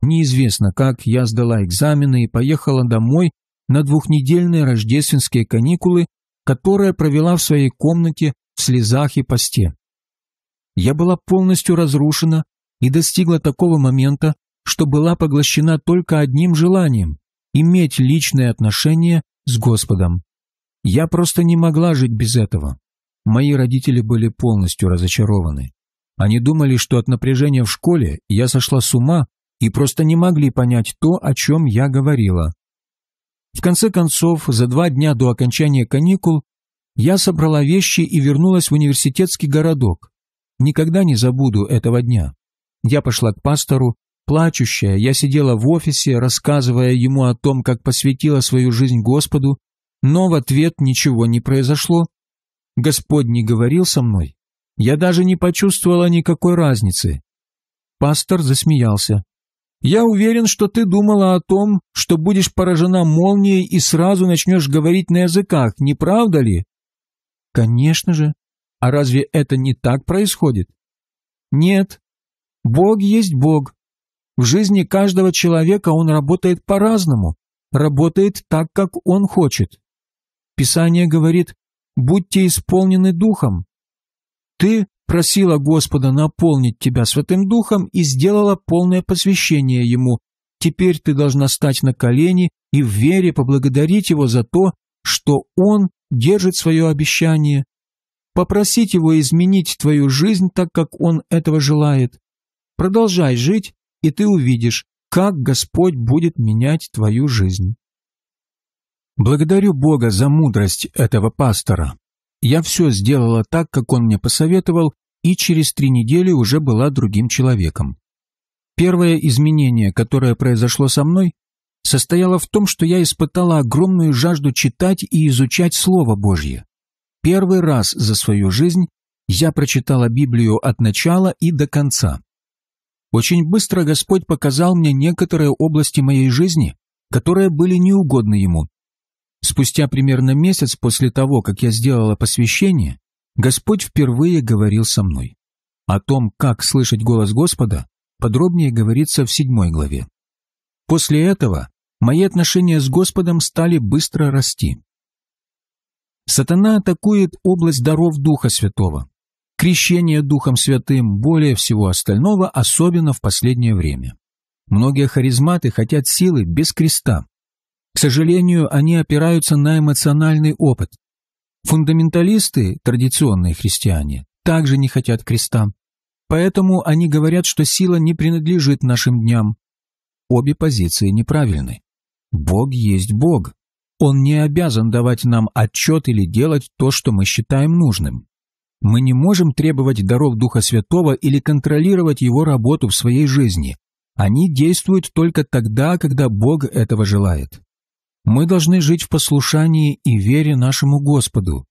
Неизвестно, как я сдала экзамены и поехала домой, на двухнедельные рождественские каникулы, которые провела в своей комнате в слезах и посте. Я была полностью разрушена и достигла такого момента, что была поглощена только одним желанием – иметь личные отношения с Господом. Я просто не могла жить без этого. Мои родители были полностью разочарованы. Они думали, что от напряжения в школе я сошла с ума и просто не могли понять то, о чем я говорила. В конце концов, за два дня до окончания каникул я собрала вещи и вернулась в университетский городок. Никогда не забуду этого дня. Я пошла к пастору, плачущая, я сидела в офисе, рассказывая ему о том, как посвятила свою жизнь Господу, но в ответ ничего не произошло. Господь не говорил со мной. Я даже не почувствовала никакой разницы. Пастор засмеялся. Я уверен, что ты думала о том, что будешь поражена молнией и сразу начнешь говорить на языках, не правда ли? Конечно же. А разве это не так происходит? Нет. Бог есть Бог. В жизни каждого человека он работает по-разному, работает так, как он хочет. Писание говорит, будьте исполнены духом. Ты просила Господа наполнить тебя Святым Духом и сделала полное посвящение Ему. Теперь ты должна стать на колени и в вере поблагодарить Его за то, что Он держит свое обещание, попросить Его изменить твою жизнь так, как Он этого желает. Продолжай жить, и ты увидишь, как Господь будет менять твою жизнь. Благодарю Бога за мудрость этого пастора. Я все сделала так, как он мне посоветовал, и через три недели уже была другим человеком. Первое изменение, которое произошло со мной, состояло в том, что я испытала огромную жажду читать и изучать Слово Божье. Первый раз за свою жизнь я прочитала Библию от начала и до конца. Очень быстро Господь показал мне некоторые области моей жизни, которые были неугодны Ему, Спустя примерно месяц после того, как я сделала посвящение, Господь впервые говорил со мной. О том, как слышать голос Господа, подробнее говорится в седьмой главе. После этого мои отношения с Господом стали быстро расти. Сатана атакует область даров Духа Святого. Крещение Духом Святым более всего остального, особенно в последнее время. Многие харизматы хотят силы без креста, к сожалению, они опираются на эмоциональный опыт. Фундаменталисты, традиционные христиане, также не хотят креста. Поэтому они говорят, что сила не принадлежит нашим дням. Обе позиции неправильны. Бог есть Бог. Он не обязан давать нам отчет или делать то, что мы считаем нужным. Мы не можем требовать даров Духа Святого или контролировать его работу в своей жизни. Они действуют только тогда, когда Бог этого желает. Мы должны жить в послушании и вере нашему Господу.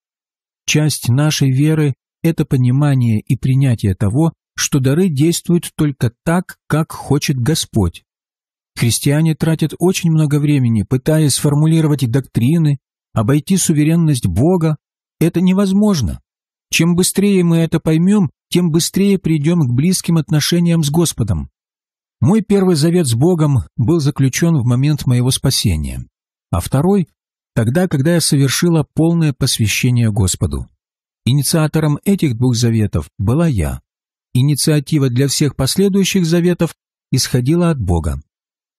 Часть нашей веры – это понимание и принятие того, что дары действуют только так, как хочет Господь. Христиане тратят очень много времени, пытаясь сформулировать доктрины, обойти суверенность Бога. Это невозможно. Чем быстрее мы это поймем, тем быстрее придем к близким отношениям с Господом. Мой первый завет с Богом был заключен в момент моего спасения а второй – тогда, когда я совершила полное посвящение Господу. Инициатором этих двух заветов была я. Инициатива для всех последующих заветов исходила от Бога.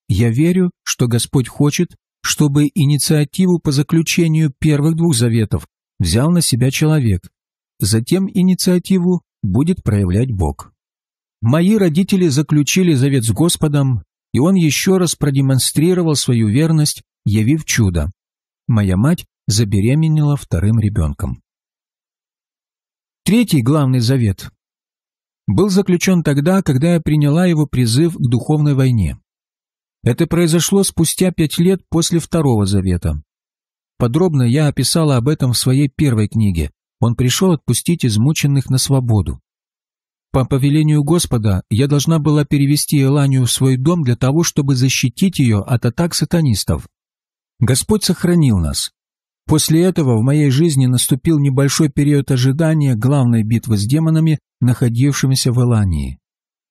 Я верю, что Господь хочет, чтобы инициативу по заключению первых двух заветов взял на себя человек. Затем инициативу будет проявлять Бог. Мои родители заключили завет с Господом, и Он еще раз продемонстрировал свою верность явив чудо. Моя мать забеременела вторым ребенком. Третий главный завет был заключен тогда, когда я приняла его призыв к духовной войне. Это произошло спустя пять лет после Второго Завета. Подробно я описала об этом в своей первой книге. Он пришел отпустить измученных на свободу. По повелению Господа я должна была перевести Эланию в свой дом для того, чтобы защитить ее от атак сатанистов. Господь сохранил нас. После этого в моей жизни наступил небольшой период ожидания главной битвы с демонами, находившимися в Илании.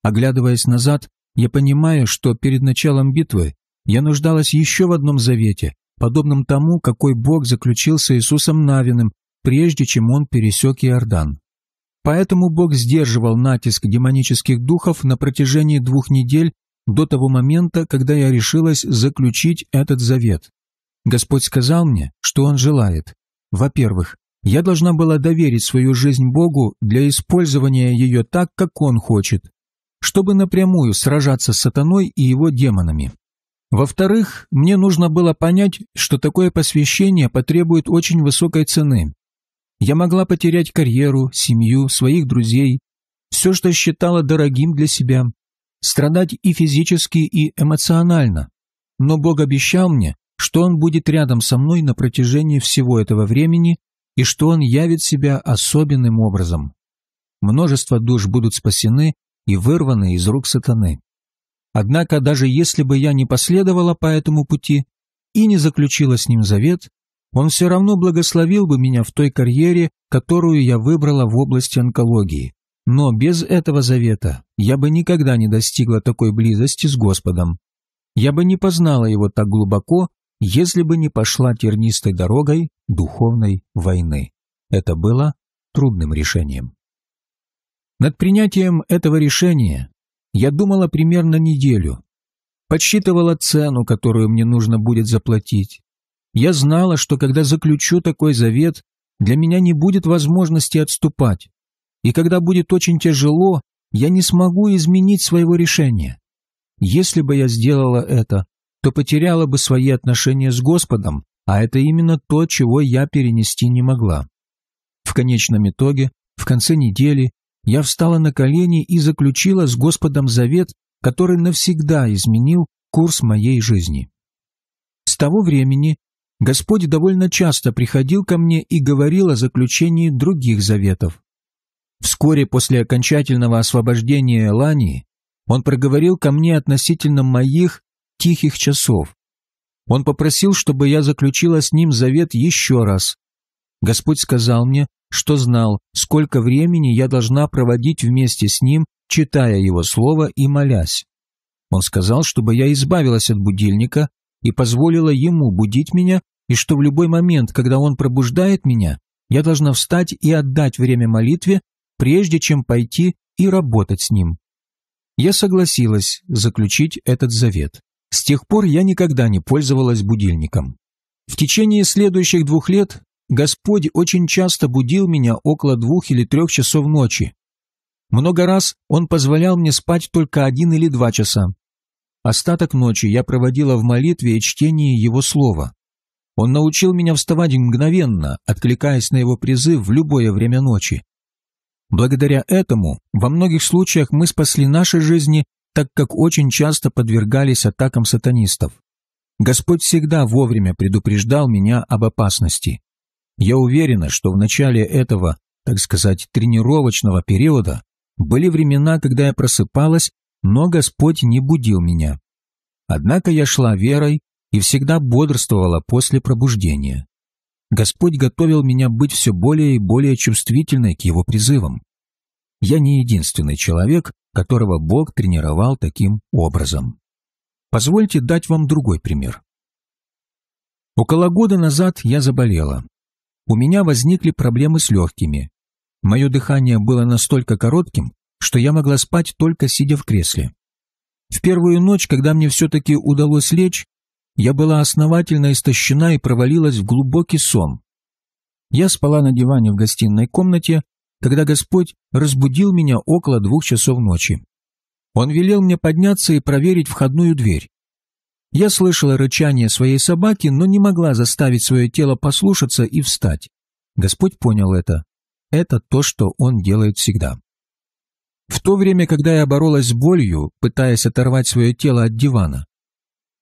Оглядываясь назад, я понимаю, что перед началом битвы я нуждалась еще в одном завете, подобном тому, какой Бог заключил с Иисусом Навиным, прежде чем он пересек Иордан. Поэтому Бог сдерживал натиск демонических духов на протяжении двух недель до того момента, когда я решилась заключить этот завет. Господь сказал мне, что Он желает. Во-первых, я должна была доверить свою жизнь Богу для использования ее так, как Он хочет, чтобы напрямую сражаться с сатаной и его демонами. Во-вторых, мне нужно было понять, что такое посвящение потребует очень высокой цены. Я могла потерять карьеру, семью, своих друзей, все, что считала дорогим для себя, страдать и физически, и эмоционально. Но Бог обещал мне, что он будет рядом со мной на протяжении всего этого времени и что он явит себя особенным образом. Множество душ будут спасены и вырваны из рук сатаны. Однако даже если бы я не последовала по этому пути и не заключила с ним завет, он все равно благословил бы меня в той карьере, которую я выбрала в области онкологии. Но без этого завета я бы никогда не достигла такой близости с Господом. Я бы не познала его так глубоко, если бы не пошла тернистой дорогой духовной войны. Это было трудным решением. Над принятием этого решения я думала примерно неделю, подсчитывала цену, которую мне нужно будет заплатить. Я знала, что когда заключу такой завет, для меня не будет возможности отступать, и когда будет очень тяжело, я не смогу изменить своего решения. Если бы я сделала это, то потеряла бы свои отношения с Господом, а это именно то, чего я перенести не могла. В конечном итоге, в конце недели, я встала на колени и заключила с Господом завет, который навсегда изменил курс моей жизни. С того времени Господь довольно часто приходил ко мне и говорил о заключении других заветов. Вскоре после окончательного освобождения Элании он проговорил ко мне относительно моих тихих часов. Он попросил, чтобы я заключила с ним завет еще раз. Господь сказал мне, что знал, сколько времени я должна проводить вместе с ним, читая его слово и молясь. Он сказал, чтобы я избавилась от будильника и позволила ему будить меня, и что в любой момент, когда он пробуждает меня, я должна встать и отдать время молитве, прежде чем пойти и работать с ним. Я согласилась заключить этот завет. С тех пор я никогда не пользовалась будильником. В течение следующих двух лет Господь очень часто будил меня около двух или трех часов ночи. Много раз Он позволял мне спать только один или два часа. Остаток ночи я проводила в молитве и чтении Его Слова. Он научил меня вставать мгновенно, откликаясь на его призыв в любое время ночи. Благодаря этому во многих случаях мы спасли наши жизни так как очень часто подвергались атакам сатанистов. Господь всегда вовремя предупреждал меня об опасности. Я уверена, что в начале этого, так сказать, тренировочного периода были времена, когда я просыпалась, но Господь не будил меня. Однако я шла верой и всегда бодрствовала после пробуждения. Господь готовил меня быть все более и более чувствительной к Его призывам. Я не единственный человек, которого Бог тренировал таким образом. Позвольте дать вам другой пример. Около года назад я заболела. У меня возникли проблемы с легкими. Мое дыхание было настолько коротким, что я могла спать только сидя в кресле. В первую ночь, когда мне все-таки удалось лечь, я была основательно истощена и провалилась в глубокий сон. Я спала на диване в гостиной комнате, когда Господь разбудил меня около двух часов ночи. Он велел мне подняться и проверить входную дверь. Я слышала рычание своей собаки, но не могла заставить свое тело послушаться и встать. Господь понял это. Это то, что Он делает всегда. В то время, когда я боролась с болью, пытаясь оторвать свое тело от дивана,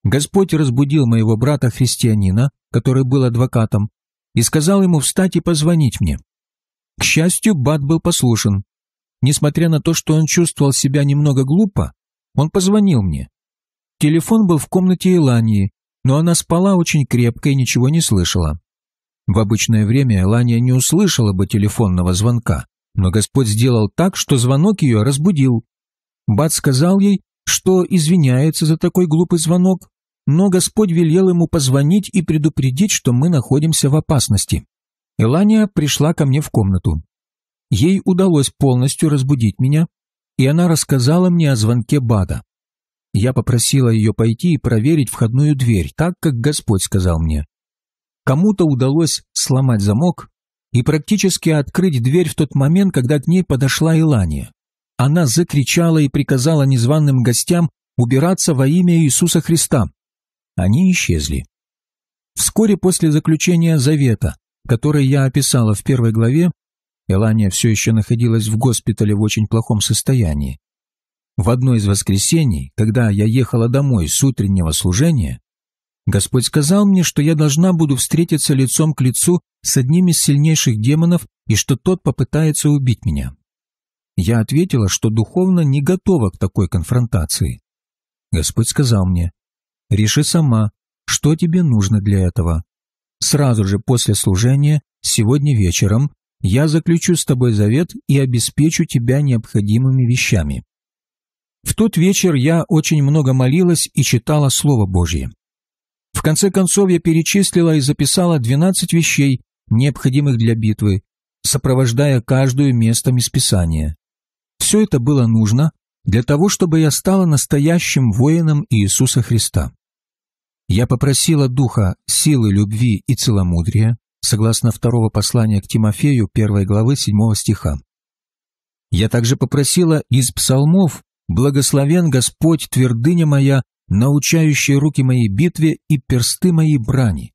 Господь разбудил моего брата-христианина, который был адвокатом, и сказал ему встать и позвонить мне. К счастью, Бат был послушен. Несмотря на то, что он чувствовал себя немного глупо, он позвонил мне. Телефон был в комнате Элании, но она спала очень крепко и ничего не слышала. В обычное время Элания не услышала бы телефонного звонка, но Господь сделал так, что звонок ее разбудил. Бат сказал ей, что извиняется за такой глупый звонок, но Господь велел ему позвонить и предупредить, что мы находимся в опасности. Элания пришла ко мне в комнату. Ей удалось полностью разбудить меня, и она рассказала мне о звонке Бада. Я попросила ее пойти и проверить входную дверь, так как Господь сказал мне. Кому-то удалось сломать замок и практически открыть дверь в тот момент, когда к ней подошла Илания. Она закричала и приказала незваным гостям убираться во имя Иисуса Христа. Они исчезли. Вскоре после заключения завета который я описала в первой главе, Элания все еще находилась в госпитале в очень плохом состоянии. В одно из воскресений, когда я ехала домой с утреннего служения, Господь сказал мне, что я должна буду встретиться лицом к лицу с одним из сильнейших демонов и что тот попытается убить меня. Я ответила, что духовно не готова к такой конфронтации. Господь сказал мне, «Реши сама, что тебе нужно для этого. Сразу же после служения, сегодня вечером, я заключу с тобой завет и обеспечу тебя необходимыми вещами. В тот вечер я очень много молилась и читала Слово Божье. В конце концов я перечислила и записала 12 вещей, необходимых для битвы, сопровождая каждую местом из Писания. Все это было нужно для того, чтобы я стала настоящим воином Иисуса Христа. Я попросила Духа силы любви и целомудрия, согласно второго послания к Тимофею, первой главы седьмого стиха. Я также попросила из псалмов «Благословен Господь, твердыня моя, научающая руки моей битве и персты моей брани».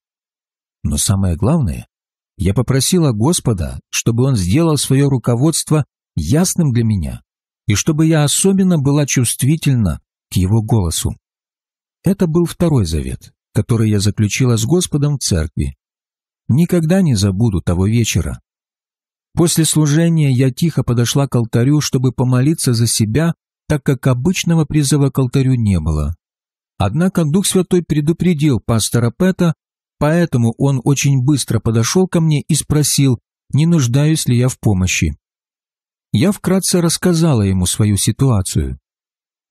Но самое главное, я попросила Господа, чтобы Он сделал свое руководство ясным для меня, и чтобы я особенно была чувствительна к Его голосу. Это был второй завет, который я заключила с Господом в церкви. Никогда не забуду того вечера. После служения я тихо подошла к алтарю, чтобы помолиться за себя, так как обычного призыва к алтарю не было. Однако Дух Святой предупредил пастора Пэта, поэтому он очень быстро подошел ко мне и спросил, не нуждаюсь ли я в помощи. Я вкратце рассказала ему свою ситуацию.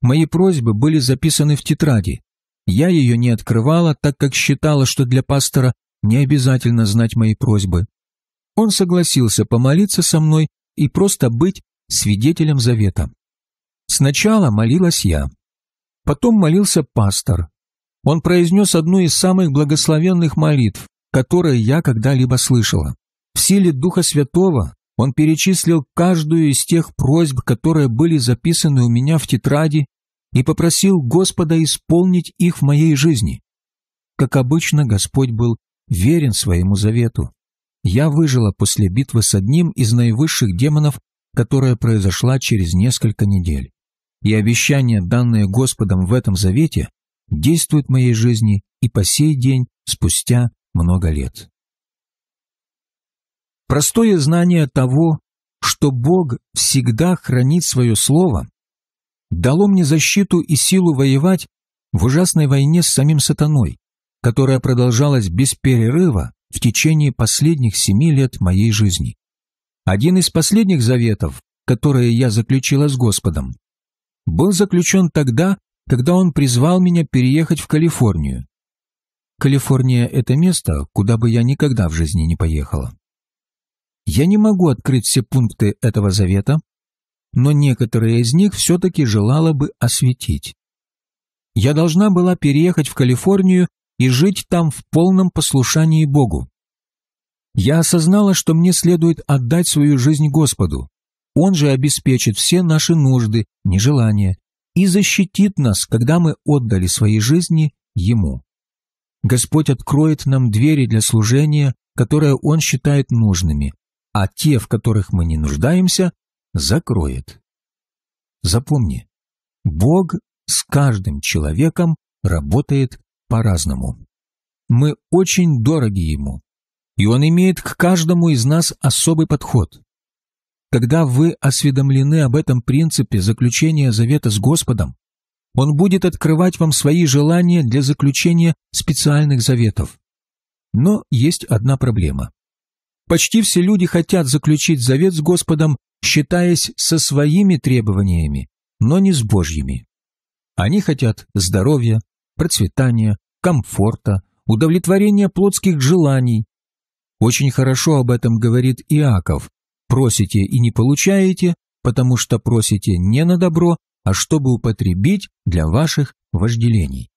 Мои просьбы были записаны в тетради, я ее не открывала, так как считала, что для пастора не обязательно знать мои просьбы. Он согласился помолиться со мной и просто быть свидетелем завета. Сначала молилась я. Потом молился пастор. Он произнес одну из самых благословенных молитв, которые я когда-либо слышала. В силе Духа Святого он перечислил каждую из тех просьб, которые были записаны у меня в тетради и попросил Господа исполнить их в моей жизни. Как обычно, Господь был верен своему завету. Я выжила после битвы с одним из наивысших демонов, которая произошла через несколько недель. И обещания, данные Господом в этом завете, действуют в моей жизни и по сей день, спустя много лет. Простое знание того, что Бог всегда хранит свое слово, дало мне защиту и силу воевать в ужасной войне с самим сатаной, которая продолжалась без перерыва в течение последних семи лет моей жизни. Один из последних заветов, которые я заключила с Господом, был заключен тогда, когда Он призвал меня переехать в Калифорнию. Калифорния – это место, куда бы я никогда в жизни не поехала. Я не могу открыть все пункты этого завета, но некоторые из них все-таки желала бы осветить. Я должна была переехать в Калифорнию и жить там в полном послушании Богу. Я осознала, что мне следует отдать свою жизнь Господу. Он же обеспечит все наши нужды, нежелания и защитит нас, когда мы отдали свои жизни Ему. Господь откроет нам двери для служения, которые Он считает нужными, а те, в которых мы не нуждаемся, закроет. Запомни, Бог с каждым человеком работает по-разному. Мы очень дороги Ему, и Он имеет к каждому из нас особый подход. Когда вы осведомлены об этом принципе заключения завета с Господом, Он будет открывать вам свои желания для заключения специальных заветов. Но есть одна проблема. Почти все люди хотят заключить завет с Господом, считаясь со своими требованиями, но не с Божьими. Они хотят здоровья, процветания, комфорта, удовлетворения плотских желаний. Очень хорошо об этом говорит Иаков. Просите и не получаете, потому что просите не на добро, а чтобы употребить для ваших вожделений.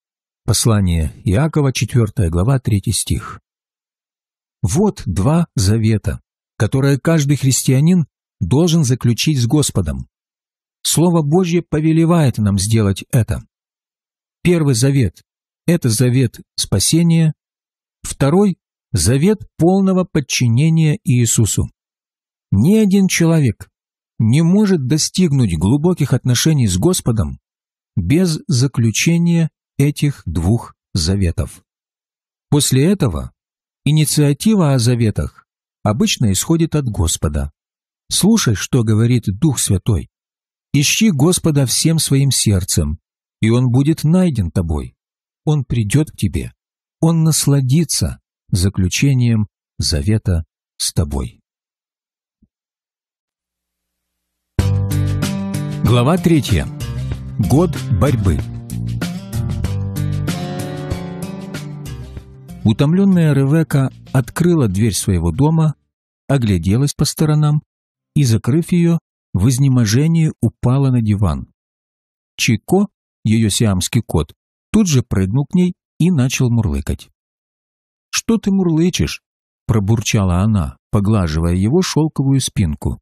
Послание Иакова, 4 глава, 3 стих. Вот два завета, которые каждый христианин должен заключить с Господом. Слово Божье повелевает нам сделать это. Первый завет – это завет спасения. Второй – завет полного подчинения Иисусу. Ни один человек не может достигнуть глубоких отношений с Господом без заключения этих двух заветов. После этого Инициатива о заветах обычно исходит от Господа. Слушай, что говорит Дух Святой. Ищи Господа всем своим сердцем, и Он будет найден тобой. Он придет к тебе. Он насладится заключением завета с тобой. Глава третья. Год борьбы. Утомленная Ревека открыла дверь своего дома, огляделась по сторонам и, закрыв ее, в изнеможении упала на диван. Чико, ее сиамский кот, тут же прыгнул к ней и начал мурлыкать. «Что ты мурлычешь?» – пробурчала она, поглаживая его шелковую спинку.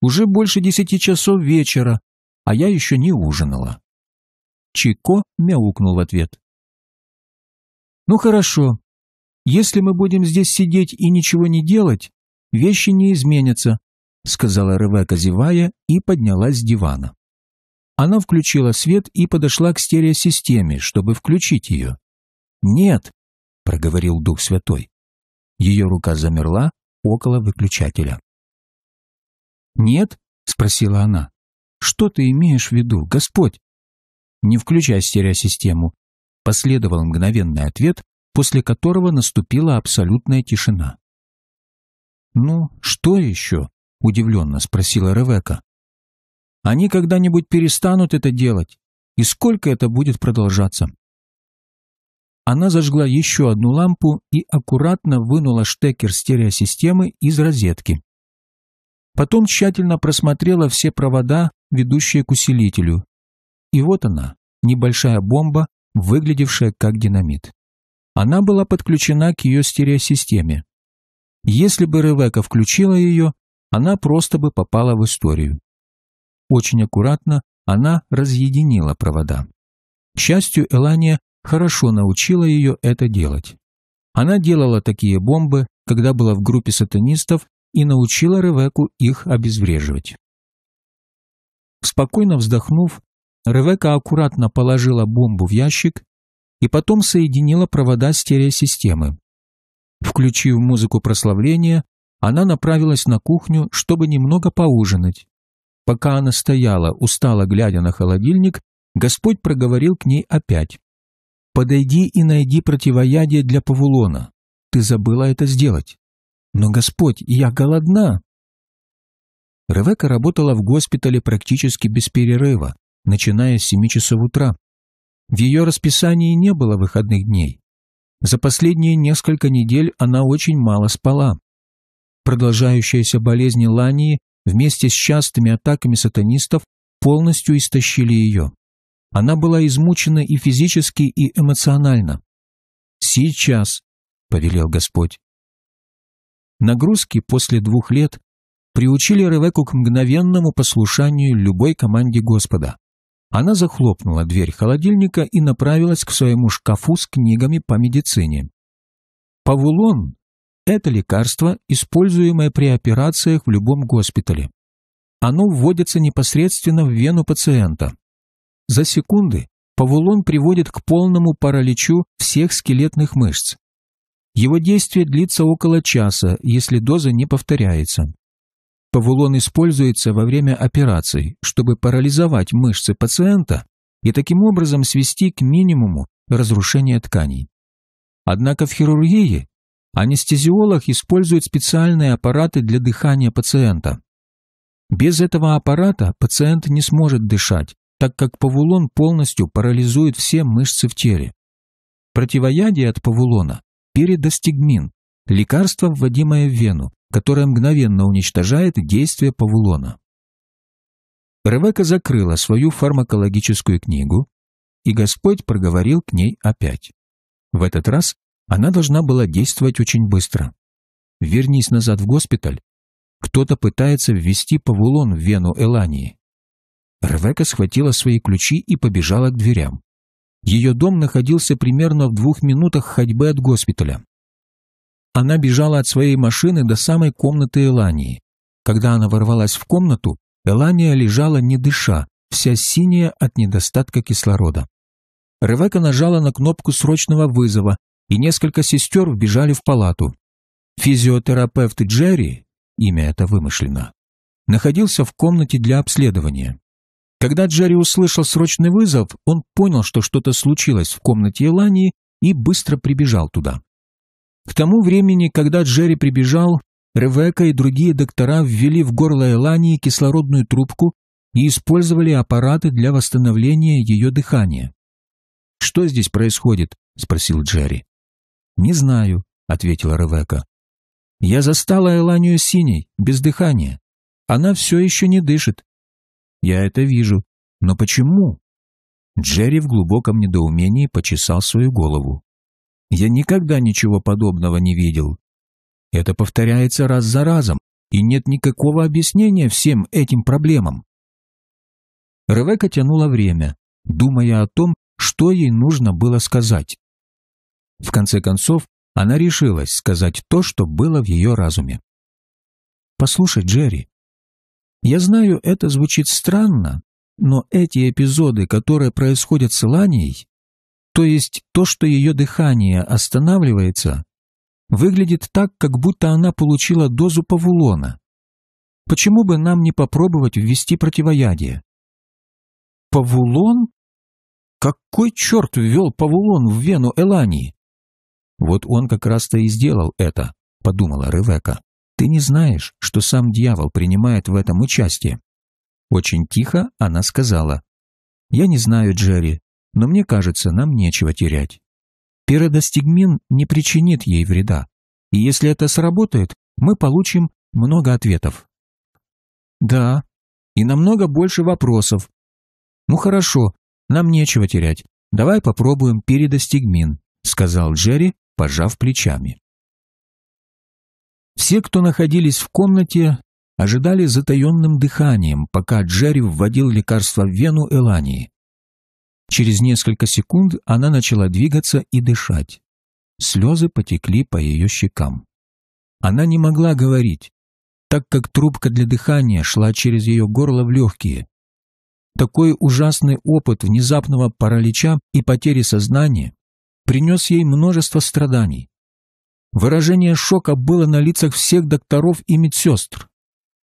«Уже больше десяти часов вечера, а я еще не ужинала». Чико мяукнул в ответ. Ну хорошо. Если мы будем здесь сидеть и ничего не делать, вещи не изменятся, сказала Ревека, зевая, и поднялась с дивана. Она включила свет и подошла к стереосистеме, чтобы включить ее. «Нет», — проговорил Дух Святой. Ее рука замерла около выключателя. «Нет?» — спросила она. «Что ты имеешь в виду, Господь?» «Не включай стереосистему. Последовал мгновенный ответ, после которого наступила абсолютная тишина. «Ну, что еще?» — удивленно спросила Ревека. «Они когда-нибудь перестанут это делать? И сколько это будет продолжаться?» Она зажгла еще одну лампу и аккуратно вынула штекер стереосистемы из розетки. Потом тщательно просмотрела все провода, ведущие к усилителю. И вот она, небольшая бомба, выглядевшая как динамит. Она была подключена к ее стереосистеме. Если бы Ревека включила ее, она просто бы попала в историю. Очень аккуратно она разъединила провода. К счастью, Элания хорошо научила ее это делать. Она делала такие бомбы, когда была в группе сатанистов и научила Ревеку их обезвреживать. Спокойно вздохнув, Ревека аккуратно положила бомбу в ящик и потом соединила провода стереосистемы. Включив музыку прославления, она направилась на кухню, чтобы немного поужинать. Пока она стояла, устала глядя на холодильник, Господь проговорил к ней опять. «Подойди и найди противоядие для Павулона. Ты забыла это сделать». «Но, Господь, я голодна!» Ревека работала в госпитале практически без перерыва, начиная с 7 часов утра. В ее расписании не было выходных дней. За последние несколько недель она очень мало спала. Продолжающаяся болезнь Лании вместе с частыми атаками сатанистов полностью истощили ее. Она была измучена и физически, и эмоционально. «Сейчас», — повелел Господь. Нагрузки после двух лет приучили Ревеку к мгновенному послушанию любой команде Господа. Она захлопнула дверь холодильника и направилась к своему шкафу с книгами по медицине. Павулон – это лекарство, используемое при операциях в любом госпитале. Оно вводится непосредственно в вену пациента. За секунды павулон приводит к полному параличу всех скелетных мышц. Его действие длится около часа, если доза не повторяется. Павулон используется во время операций, чтобы парализовать мышцы пациента и таким образом свести к минимуму разрушение тканей. Однако в хирургии анестезиолог использует специальные аппараты для дыхания пациента. Без этого аппарата пациент не сможет дышать, так как павулон полностью парализует все мышцы в теле. Противоядие от павулона – передостигмин, лекарство, вводимое в вену, которая мгновенно уничтожает действие Павулона. Ревека закрыла свою фармакологическую книгу, и Господь проговорил к ней опять. В этот раз она должна была действовать очень быстро. Вернись назад в госпиталь. Кто-то пытается ввести Павулон в вену Элании. Ревека схватила свои ключи и побежала к дверям. Ее дом находился примерно в двух минутах ходьбы от госпиталя. Она бежала от своей машины до самой комнаты Элании. Когда она ворвалась в комнату, Элания лежала не дыша, вся синяя от недостатка кислорода. Ревека нажала на кнопку срочного вызова, и несколько сестер вбежали в палату. Физиотерапевт Джерри, имя это вымышлено, находился в комнате для обследования. Когда Джерри услышал срочный вызов, он понял, что что-то случилось в комнате Элании и быстро прибежал туда. К тому времени, когда Джерри прибежал, Ревека и другие доктора ввели в горло Элании кислородную трубку и использовали аппараты для восстановления ее дыхания. «Что здесь происходит?» — спросил Джерри. «Не знаю», — ответила Ревека. «Я застала Эланию синей, без дыхания. Она все еще не дышит». «Я это вижу. Но почему?» Джерри в глубоком недоумении почесал свою голову. Я никогда ничего подобного не видел. Это повторяется раз за разом, и нет никакого объяснения всем этим проблемам. Ревека тянула время, думая о том, что ей нужно было сказать. В конце концов, она решилась сказать то, что было в ее разуме. «Послушай, Джерри, я знаю, это звучит странно, но эти эпизоды, которые происходят с Иланией, то есть то, что ее дыхание останавливается, выглядит так, как будто она получила дозу павулона. Почему бы нам не попробовать ввести противоядие? Павулон? Какой черт ввел павулон в вену Элании? Вот он как раз-то и сделал это, подумала Ревека. Ты не знаешь, что сам дьявол принимает в этом участие. Очень тихо она сказала. Я не знаю, Джерри, но мне кажется, нам нечего терять. Пиродостигмин не причинит ей вреда, и если это сработает, мы получим много ответов. Да, и намного больше вопросов. Ну хорошо, нам нечего терять. Давай попробуем передостигмин, сказал Джерри, пожав плечами. Все, кто находились в комнате, ожидали затаенным дыханием, пока Джерри вводил лекарство в вену Элании. Через несколько секунд она начала двигаться и дышать. Слезы потекли по ее щекам. Она не могла говорить, так как трубка для дыхания шла через ее горло в легкие. Такой ужасный опыт внезапного паралича и потери сознания принес ей множество страданий. Выражение шока было на лицах всех докторов и медсестр.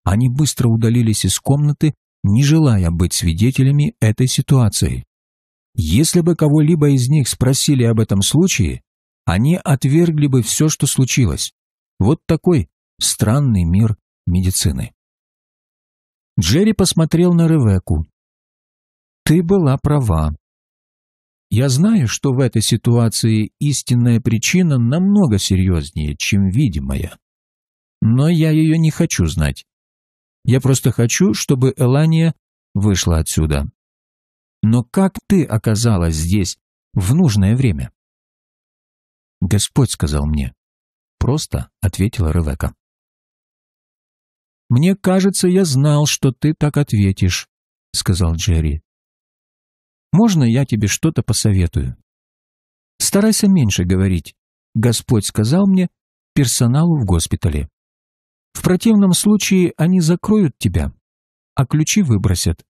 Они быстро удалились из комнаты, не желая быть свидетелями этой ситуации. Если бы кого-либо из них спросили об этом случае, они отвергли бы все, что случилось. Вот такой странный мир медицины. Джерри посмотрел на Ревеку. «Ты была права. Я знаю, что в этой ситуации истинная причина намного серьезнее, чем видимая. Но я ее не хочу знать. Я просто хочу, чтобы Элания вышла отсюда. Но как ты оказалась здесь в нужное время?» «Господь сказал мне». Просто ответила Ревека. «Мне кажется, я знал, что ты так ответишь», — сказал Джерри. «Можно я тебе что-то посоветую?» «Старайся меньше говорить. Господь сказал мне персоналу в госпитале. В противном случае они закроют тебя, а ключи выбросят.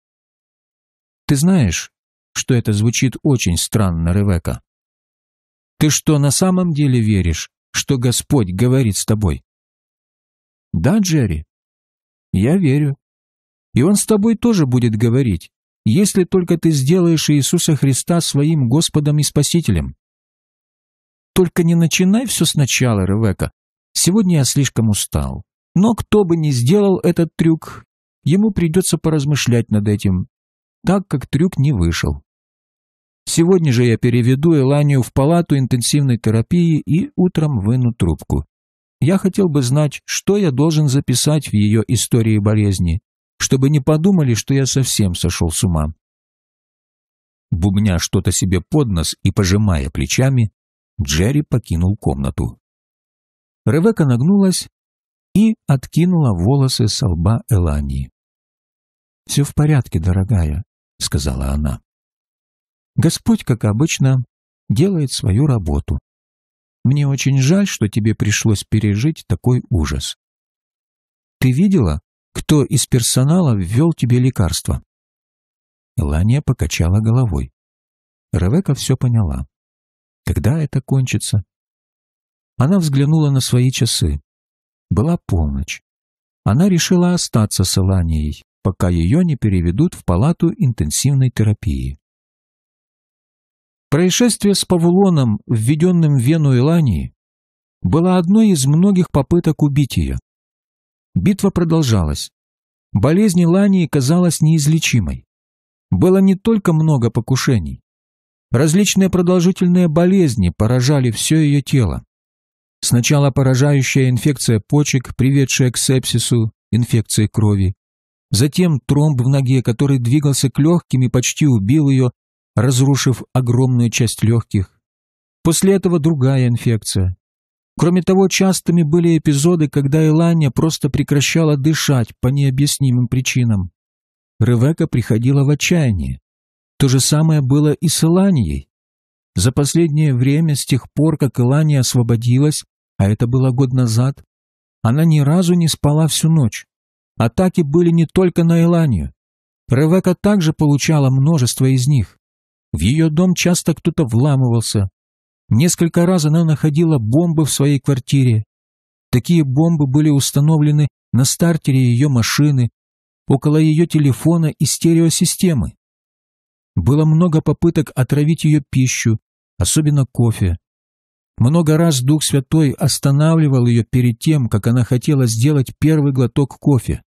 Ты знаешь, что это звучит очень странно, Ревека? Ты что, на самом деле веришь, что Господь говорит с тобой? Да, Джерри, я верю. И Он с тобой тоже будет говорить, если только ты сделаешь Иисуса Христа своим Господом и Спасителем. Только не начинай все сначала, Ревека. Сегодня я слишком устал. Но кто бы ни сделал этот трюк, ему придется поразмышлять над этим так как трюк не вышел. Сегодня же я переведу Эланию в палату интенсивной терапии и утром выну трубку. Я хотел бы знать, что я должен записать в ее истории болезни, чтобы не подумали, что я совсем сошел с ума. Бубня что-то себе под нос и пожимая плечами, Джерри покинул комнату. Ревека нагнулась и откинула волосы со лба Элании. «Все в порядке, дорогая», — сказала она. «Господь, как обычно, делает свою работу. Мне очень жаль, что тебе пришлось пережить такой ужас. Ты видела, кто из персонала ввел тебе лекарство?» Лания покачала головой. Ревека все поняла. Когда это кончится? Она взглянула на свои часы. Была полночь. Она решила остаться с Эланией, пока ее не переведут в палату интенсивной терапии. Происшествие с Павулоном, введенным в вену Илании, было одной из многих попыток убить ее. Битва продолжалась. Болезнь Илании казалась неизлечимой. Было не только много покушений. Различные продолжительные болезни поражали все ее тело. Сначала поражающая инфекция почек, приведшая к сепсису, инфекции крови, затем тромб в ноге, который двигался к легким и почти убил ее, разрушив огромную часть легких. После этого другая инфекция. Кроме того, частыми были эпизоды, когда Элания просто прекращала дышать по необъяснимым причинам. Ревека приходила в отчаяние. То же самое было и с Эланией. За последнее время, с тех пор, как Элания освободилась, а это было год назад, она ни разу не спала всю ночь. Атаки были не только на Эланию. Ревека также получала множество из них. В ее дом часто кто-то вламывался. Несколько раз она находила бомбы в своей квартире. Такие бомбы были установлены на стартере ее машины, около ее телефона и стереосистемы. Было много попыток отравить ее пищу, особенно кофе. Много раз Дух Святой останавливал ее перед тем, как она хотела сделать первый глоток кофе.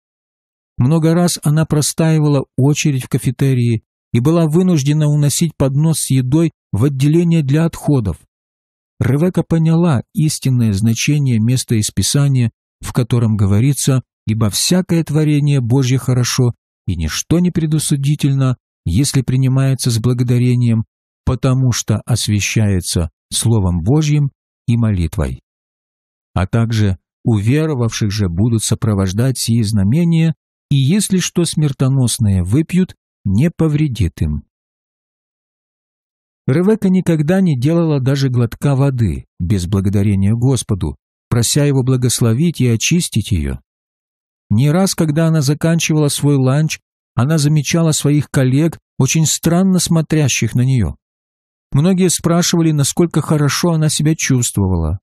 Много раз она простаивала очередь в кафетерии и была вынуждена уносить поднос с едой в отделение для отходов. Ревека поняла истинное значение места из Писания, в котором говорится «Ибо всякое творение Божье хорошо, и ничто не предусудительно, если принимается с благодарением, потому что освящается Словом Божьим и молитвой». А также «Уверовавших же будут сопровождать сии знамения, и если что смертоносное выпьют, не повредит им. Ревека никогда не делала даже глотка воды, без благодарения Господу, прося его благословить и очистить ее. Не раз, когда она заканчивала свой ланч, она замечала своих коллег, очень странно смотрящих на нее. Многие спрашивали, насколько хорошо она себя чувствовала.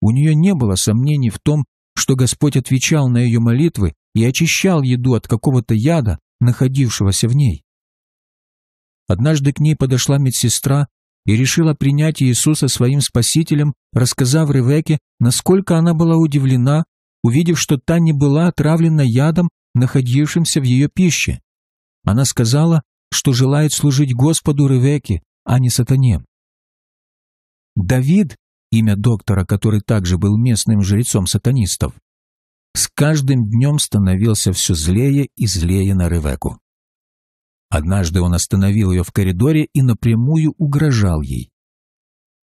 У нее не было сомнений в том, что Господь отвечал на ее молитвы и очищал еду от какого-то яда, находившегося в ней. Однажды к ней подошла медсестра и решила принять Иисуса своим спасителем, рассказав Ревеке, насколько она была удивлена, увидев, что та не была отравлена ядом, находившимся в ее пище. Она сказала, что желает служить Господу Ревеке, а не сатане. Давид, имя доктора, который также был местным жрецом сатанистов, с каждым днем становился все злее и злее на Ревеку. Однажды он остановил ее в коридоре и напрямую угрожал ей.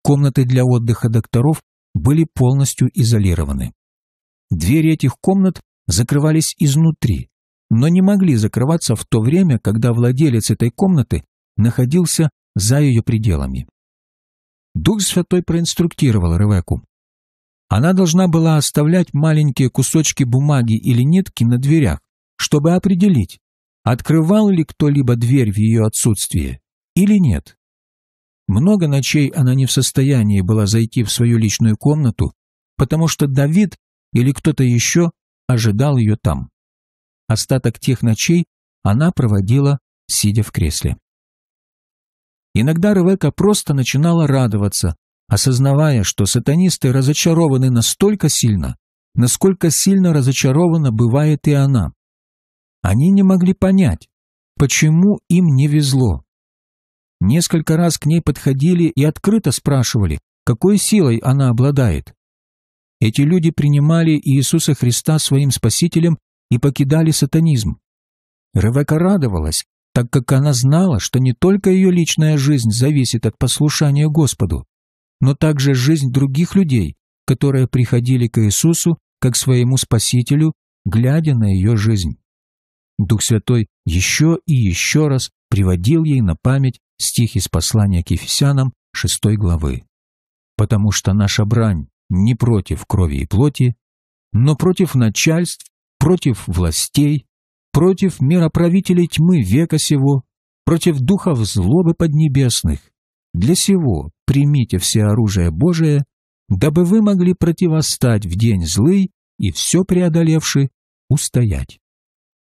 Комнаты для отдыха докторов были полностью изолированы. Двери этих комнат закрывались изнутри, но не могли закрываться в то время, когда владелец этой комнаты находился за ее пределами. Дух Святой проинструктировал Ревеку. Она должна была оставлять маленькие кусочки бумаги или нитки на дверях, чтобы определить, открывал ли кто-либо дверь в ее отсутствие или нет. Много ночей она не в состоянии была зайти в свою личную комнату, потому что Давид или кто-то еще ожидал ее там. Остаток тех ночей она проводила, сидя в кресле. Иногда Ревека просто начинала радоваться, осознавая, что сатанисты разочарованы настолько сильно, насколько сильно разочарована бывает и она. Они не могли понять, почему им не везло. Несколько раз к ней подходили и открыто спрашивали, какой силой она обладает. Эти люди принимали Иисуса Христа своим спасителем и покидали сатанизм. Ревека радовалась, так как она знала, что не только ее личная жизнь зависит от послушания Господу, но также жизнь других людей, которые приходили к Иисусу как своему Спасителю, глядя на ее жизнь. Дух Святой еще и еще раз приводил ей на память стих из послания к Ефесянам 6 главы. «Потому что наша брань не против крови и плоти, но против начальств, против властей, против мироправителей тьмы века сего, против духов злобы поднебесных, для сего примите все оружие Божие, дабы вы могли противостать в день злый и все преодолевши устоять.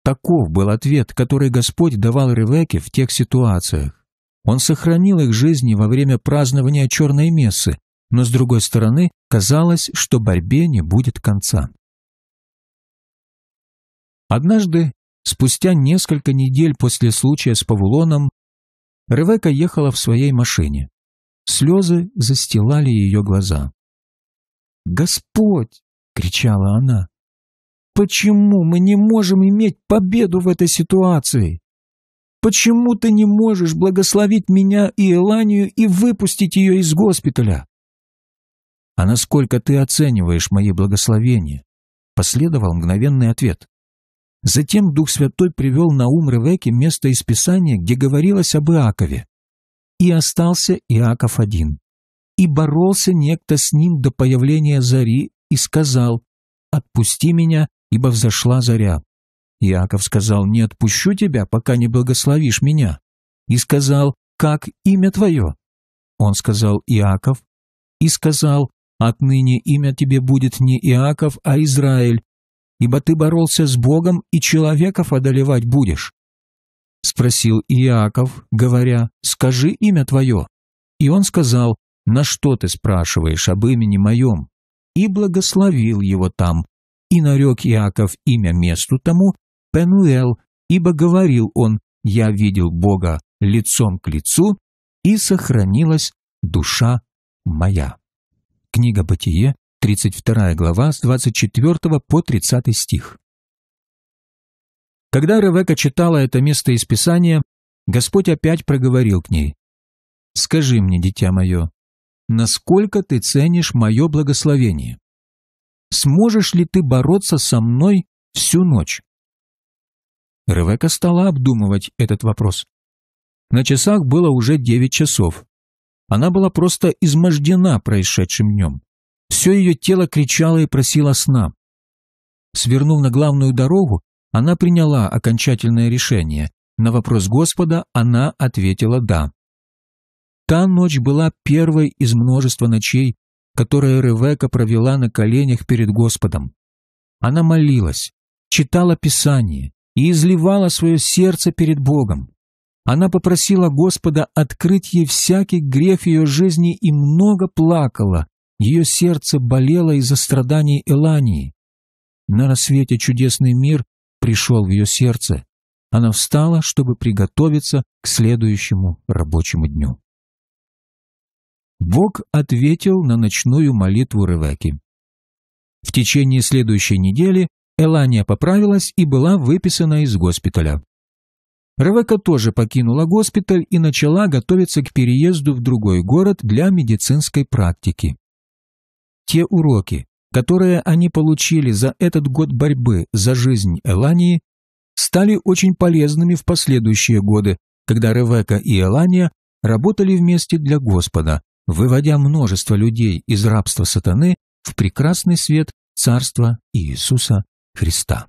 Таков был ответ, который Господь давал Ревеке в тех ситуациях. Он сохранил их жизни во время празднования черной мессы, но с другой стороны, казалось, что борьбе не будет конца. Однажды, спустя несколько недель после случая с Павулоном, Ревека ехала в своей машине. Слезы застилали ее глаза. «Господь!» — кричала она. «Почему мы не можем иметь победу в этой ситуации? Почему ты не можешь благословить меня и Эланию и выпустить ее из госпиталя?» «А насколько ты оцениваешь мои благословения?» Последовал мгновенный ответ. Затем Дух Святой привел на ум Ревеки место из Писания, где говорилось об Иакове. «И остался Иаков один. И боролся некто с ним до появления зари и сказал, «Отпусти меня, ибо взошла заря». Иаков сказал, «Не отпущу тебя, пока не благословишь меня». И сказал, «Как имя твое?» Он сказал, «Иаков». И сказал, «Отныне имя тебе будет не Иаков, а Израиль, ибо ты боролся с Богом и человеков одолевать будешь?» Спросил Иаков, говоря, «Скажи имя твое». И он сказал, «На что ты спрашиваешь об имени моем?» И благословил его там, и нарек Иаков имя месту тому Пенуэл, ибо говорил он, «Я видел Бога лицом к лицу, и сохранилась душа моя». Книга Бытие, 32 глава с 24 по 30 стих. Когда Ревека читала это место из Писания, Господь опять проговорил к ней. «Скажи мне, дитя мое, насколько ты ценишь мое благословение? Сможешь ли ты бороться со мной всю ночь?» Ревека стала обдумывать этот вопрос. На часах было уже девять часов. Она была просто измождена происшедшим днем. Все ее тело кричало и просило сна. Свернув на главную дорогу, она приняла окончательное решение. На вопрос Господа она ответила «да». Та ночь была первой из множества ночей, которые Ревека провела на коленях перед Господом. Она молилась, читала Писание и изливала свое сердце перед Богом. Она попросила Господа открыть ей всякий грех ее жизни и много плакала, ее сердце болело из-за страданий Элании. На рассвете чудесный мир пришел в ее сердце. Она встала, чтобы приготовиться к следующему рабочему дню. Бог ответил на ночную молитву Ревеки. В течение следующей недели Элания поправилась и была выписана из госпиталя. Ревека тоже покинула госпиталь и начала готовиться к переезду в другой город для медицинской практики. Те уроки, которые они получили за этот год борьбы за жизнь Элании, стали очень полезными в последующие годы, когда Ревека и Элания работали вместе для Господа, выводя множество людей из рабства сатаны в прекрасный свет Царства Иисуса Христа.